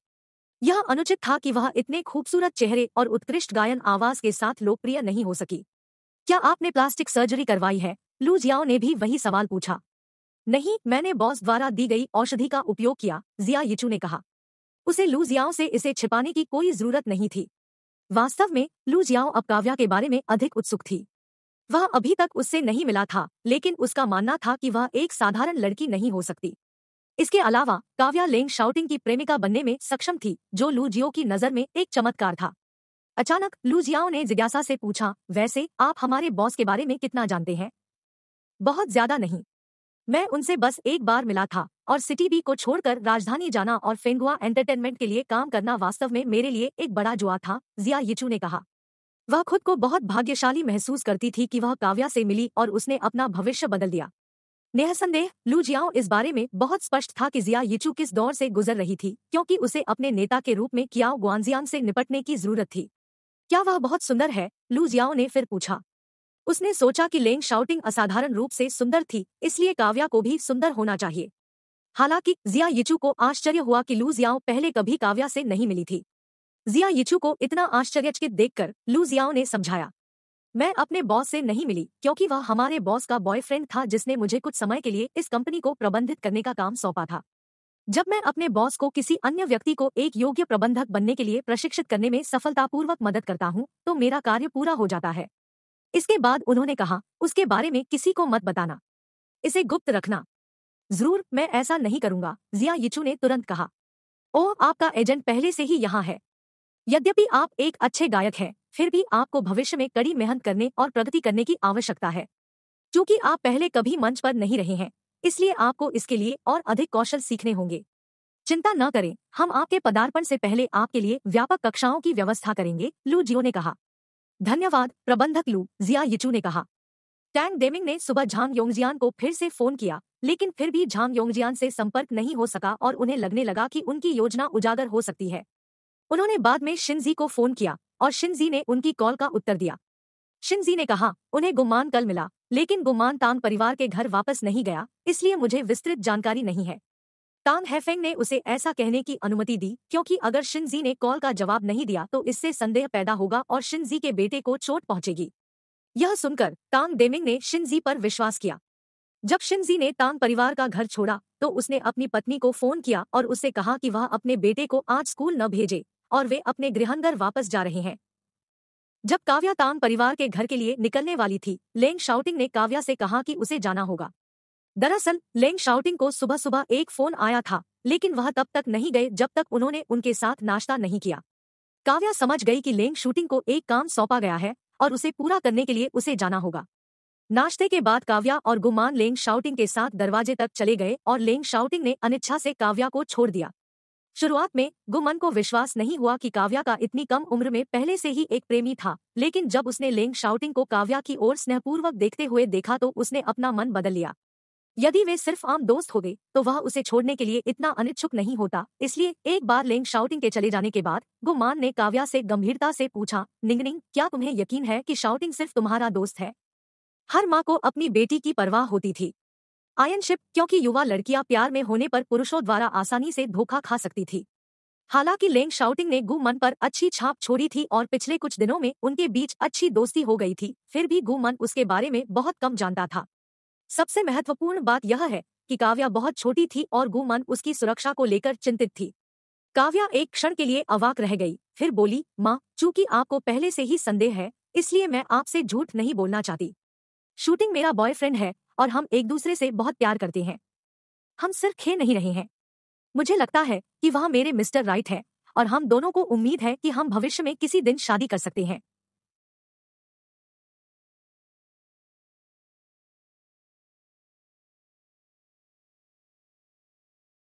यह अनुचित था कि वह इतने खूबसूरत चेहरे और उत्कृष्ट गायन आवाज के साथ लोकप्रिय नहीं हो सकी क्या आपने प्लास्टिक सर्जरी करवाई है जियाओ ने भी वही सवाल पूछा नहीं मैंने बॉस द्वारा दी गई औषधि का उपयोग किया जिया यिचू ने कहा उसे लूजियाओं से इसे छिपाने की कोई जरूरत नहीं थी वास्तव में लूजियाओ अब काव्या के बारे में अधिक उत्सुक थी वह अभी तक उससे नहीं मिला था लेकिन उसका मानना था कि वह एक साधारण लड़की नहीं हो सकती इसके अलावा काव्या लेंग शाउटिंग की प्रेमिका बनने में सक्षम थी जो लूजियो की नजर में एक चमत्कार था अचानक लूजियाओ ने जिज्ञासा से पूछा वैसे आप हमारे बॉस के बारे में कितना जानते हैं बहुत ज्यादा नहीं मैं उनसे बस एक बार मिला था और सिटी बी को छोड़कर राजधानी जाना और फेंगुआ एंटरटेनमेंट के लिए काम करना वास्तव में मेरे लिए एक बड़ा जुआ था जिया यिचू ने कहा वह खुद को बहुत भाग्यशाली महसूस करती थी कि वह काव्या से मिली और उसने अपना भविष्य बदल दिया नेहसंदेह लू जियाओ इस बारे में बहुत स्पष्ट था कि जिया यिचू किस दौर से गुजर रही थी क्योंकि उसे अपने नेता के रूप में क्याओ ग्वानजियांग से निपटने की जरूरत थी क्या वह बहुत सुंदर है लू जियाओ ने फिर पूछा उसने सोचा कि लेंग शाउटिंग असाधारण रूप से सुंदर थी इसलिए काव्या को भी सुंदर होना चाहिए हालांकि जिया यिचू को आश्चर्य हुआ कि लू जियाओ पहले कभी काव्या से नहीं मिली थी जिया यिचू को इतना आश्चर्यचकित देखकर लू जियाओ ने समझाया मैं अपने बॉस से नहीं मिली क्योंकि वह हमारे बॉस का बॉयफ्रेंड था जिसने मुझे कुछ समय के लिए इस कंपनी को प्रबंधित करने का काम सौंपा था जब मैं अपने बॉस को किसी अन्य व्यक्ति को एक योग्य प्रबंधक बनने के लिए प्रशिक्षित करने में सफलतापूर्वक मदद करता हूँ तो मेरा कार्य पूरा हो जाता है इसके बाद उन्होंने कहा उसके बारे में किसी को मत बताना इसे गुप्त रखना जरूर मैं ऐसा नहीं करूंगा जिया यिचू ने तुरंत कहा ओ आपका एजेंट पहले से ही यहाँ है यद्यपि आप एक अच्छे गायक हैं फिर भी आपको भविष्य में कड़ी मेहनत करने और प्रगति करने की आवश्यकता है क्योंकि आप पहले कभी मंच पर नहीं रहे हैं इसलिए आपको इसके लिए और अधिक कौशल सीखने होंगे चिंता न करें हम आपके पदार्पण से पहले आपके लिए व्यापक कक्षाओं की व्यवस्था करेंगे लू जियो ने कहा धन्यवाद प्रबंधक लू जिया यिचू ने कहा टैंग डेमिंग ने सुबह झांग योंगजियान को फिर से फोन किया लेकिन फिर भी झांग योंगजियान से संपर्क नहीं हो सका और उन्हें लगने लगा कि उनकी योजना उजागर हो सकती है उन्होंने बाद में शिनजी को फोन किया और शिनजी ने उनकी कॉल का उत्तर दिया शिनजी ने कहा उन्हें गुमान कल मिला लेकिन गुमान तांग परिवार के घर वापस नहीं गया इसलिए मुझे विस्तृत जानकारी नहीं है तांग हैफेंग ने उसे ऐसा कहने की अनुमति दी क्योंकि अगर शिनजी ने कॉल का जवाब नहीं दिया तो इससे संदेह पैदा होगा और शिनजी के बेटे को चोट पहुंचेगी यह सुनकर तांग डेमिंग ने शिनजी पर विश्वास किया जब शिनजी ने तांग परिवार का घर छोड़ा तो उसने अपनी पत्नी को फोन किया और उससे कहा कि वह अपने बेटे को आज स्कूल न भेजे और वे अपने गृहंगर वापस जा रहे हैं जब काव्या तांग परिवार के घर के लिए निकलने वाली थी लेंग शाउटिंग ने काव्या से कहा कि उसे जाना होगा दरअसल लेंग शाउटिंग को सुबह सुबह एक फोन आया था लेकिन वह तब तक नहीं गए जब तक उन्होंने उनके साथ नाश्ता नहीं किया काव्या समझ गई कि लेंग शूटिंग को एक काम सौंपा गया है और उसे पूरा करने के लिए उसे जाना होगा नाश्ते के बाद काव्या और गुमान लेंग शाउटिंग के साथ दरवाजे तक चले गए और लेंग शाउटिंग ने अनिच्छा से काव्या को छोड़ दिया शुरुआत में गुमन को विश्वास नहीं हुआ कि काव्या का इतनी कम उम्र में पहले से ही एक प्रेमी था लेकिन जब उसने लेंग शाउटिंग को काव्या की ओर स्नेहपूर्वक देखते हुए देखा तो उसने अपना मन बदल लिया यदि वे सिर्फ आम दोस्त हो गए तो वह उसे छोड़ने के लिए इतना अनिच्छुक नहीं होता इसलिए एक बार लेंग शाउटिंग के चले जाने के बाद गुमान ने काव्या से गंभीरता से पूछा निंगनिंग क्या तुम्हें यकीन है कि शाउटिंग सिर्फ तुम्हारा दोस्त है हर माँ को अपनी बेटी की परवाह होती थी आयनशिप क्योंकि युवा लड़कियां प्यार में होने पर पुरुषों द्वारा आसानी से धोखा खा सकती थी हालांकि लेंग शाउटिंग ने गु मन पर अच्छी छाप छोड़ी थी और पिछले कुछ दिनों में उनके बीच अच्छी दोस्ती हो गई थी फिर भी गु मन उसके बारे में बहुत कम जानता था सबसे महत्वपूर्ण बात यह है कि काव्या बहुत छोटी थी और गुमन उसकी सुरक्षा को लेकर चिंतित थी काव्या एक क्षण के लिए अवाक रह गई फिर बोली माँ चूंकि आपको पहले से ही संदेह है इसलिए मैं आपसे झूठ नहीं बोलना चाहती शूटिंग मेरा बॉयफ्रेंड है और हम एक दूसरे से बहुत प्यार करते हैं हम सिर्फ खे नहीं रहे हैं मुझे लगता है कि वह मेरे मिस्टर राइट है और हम दोनों को उम्मीद है कि हम भविष्य में किसी दिन शादी कर सकते हैं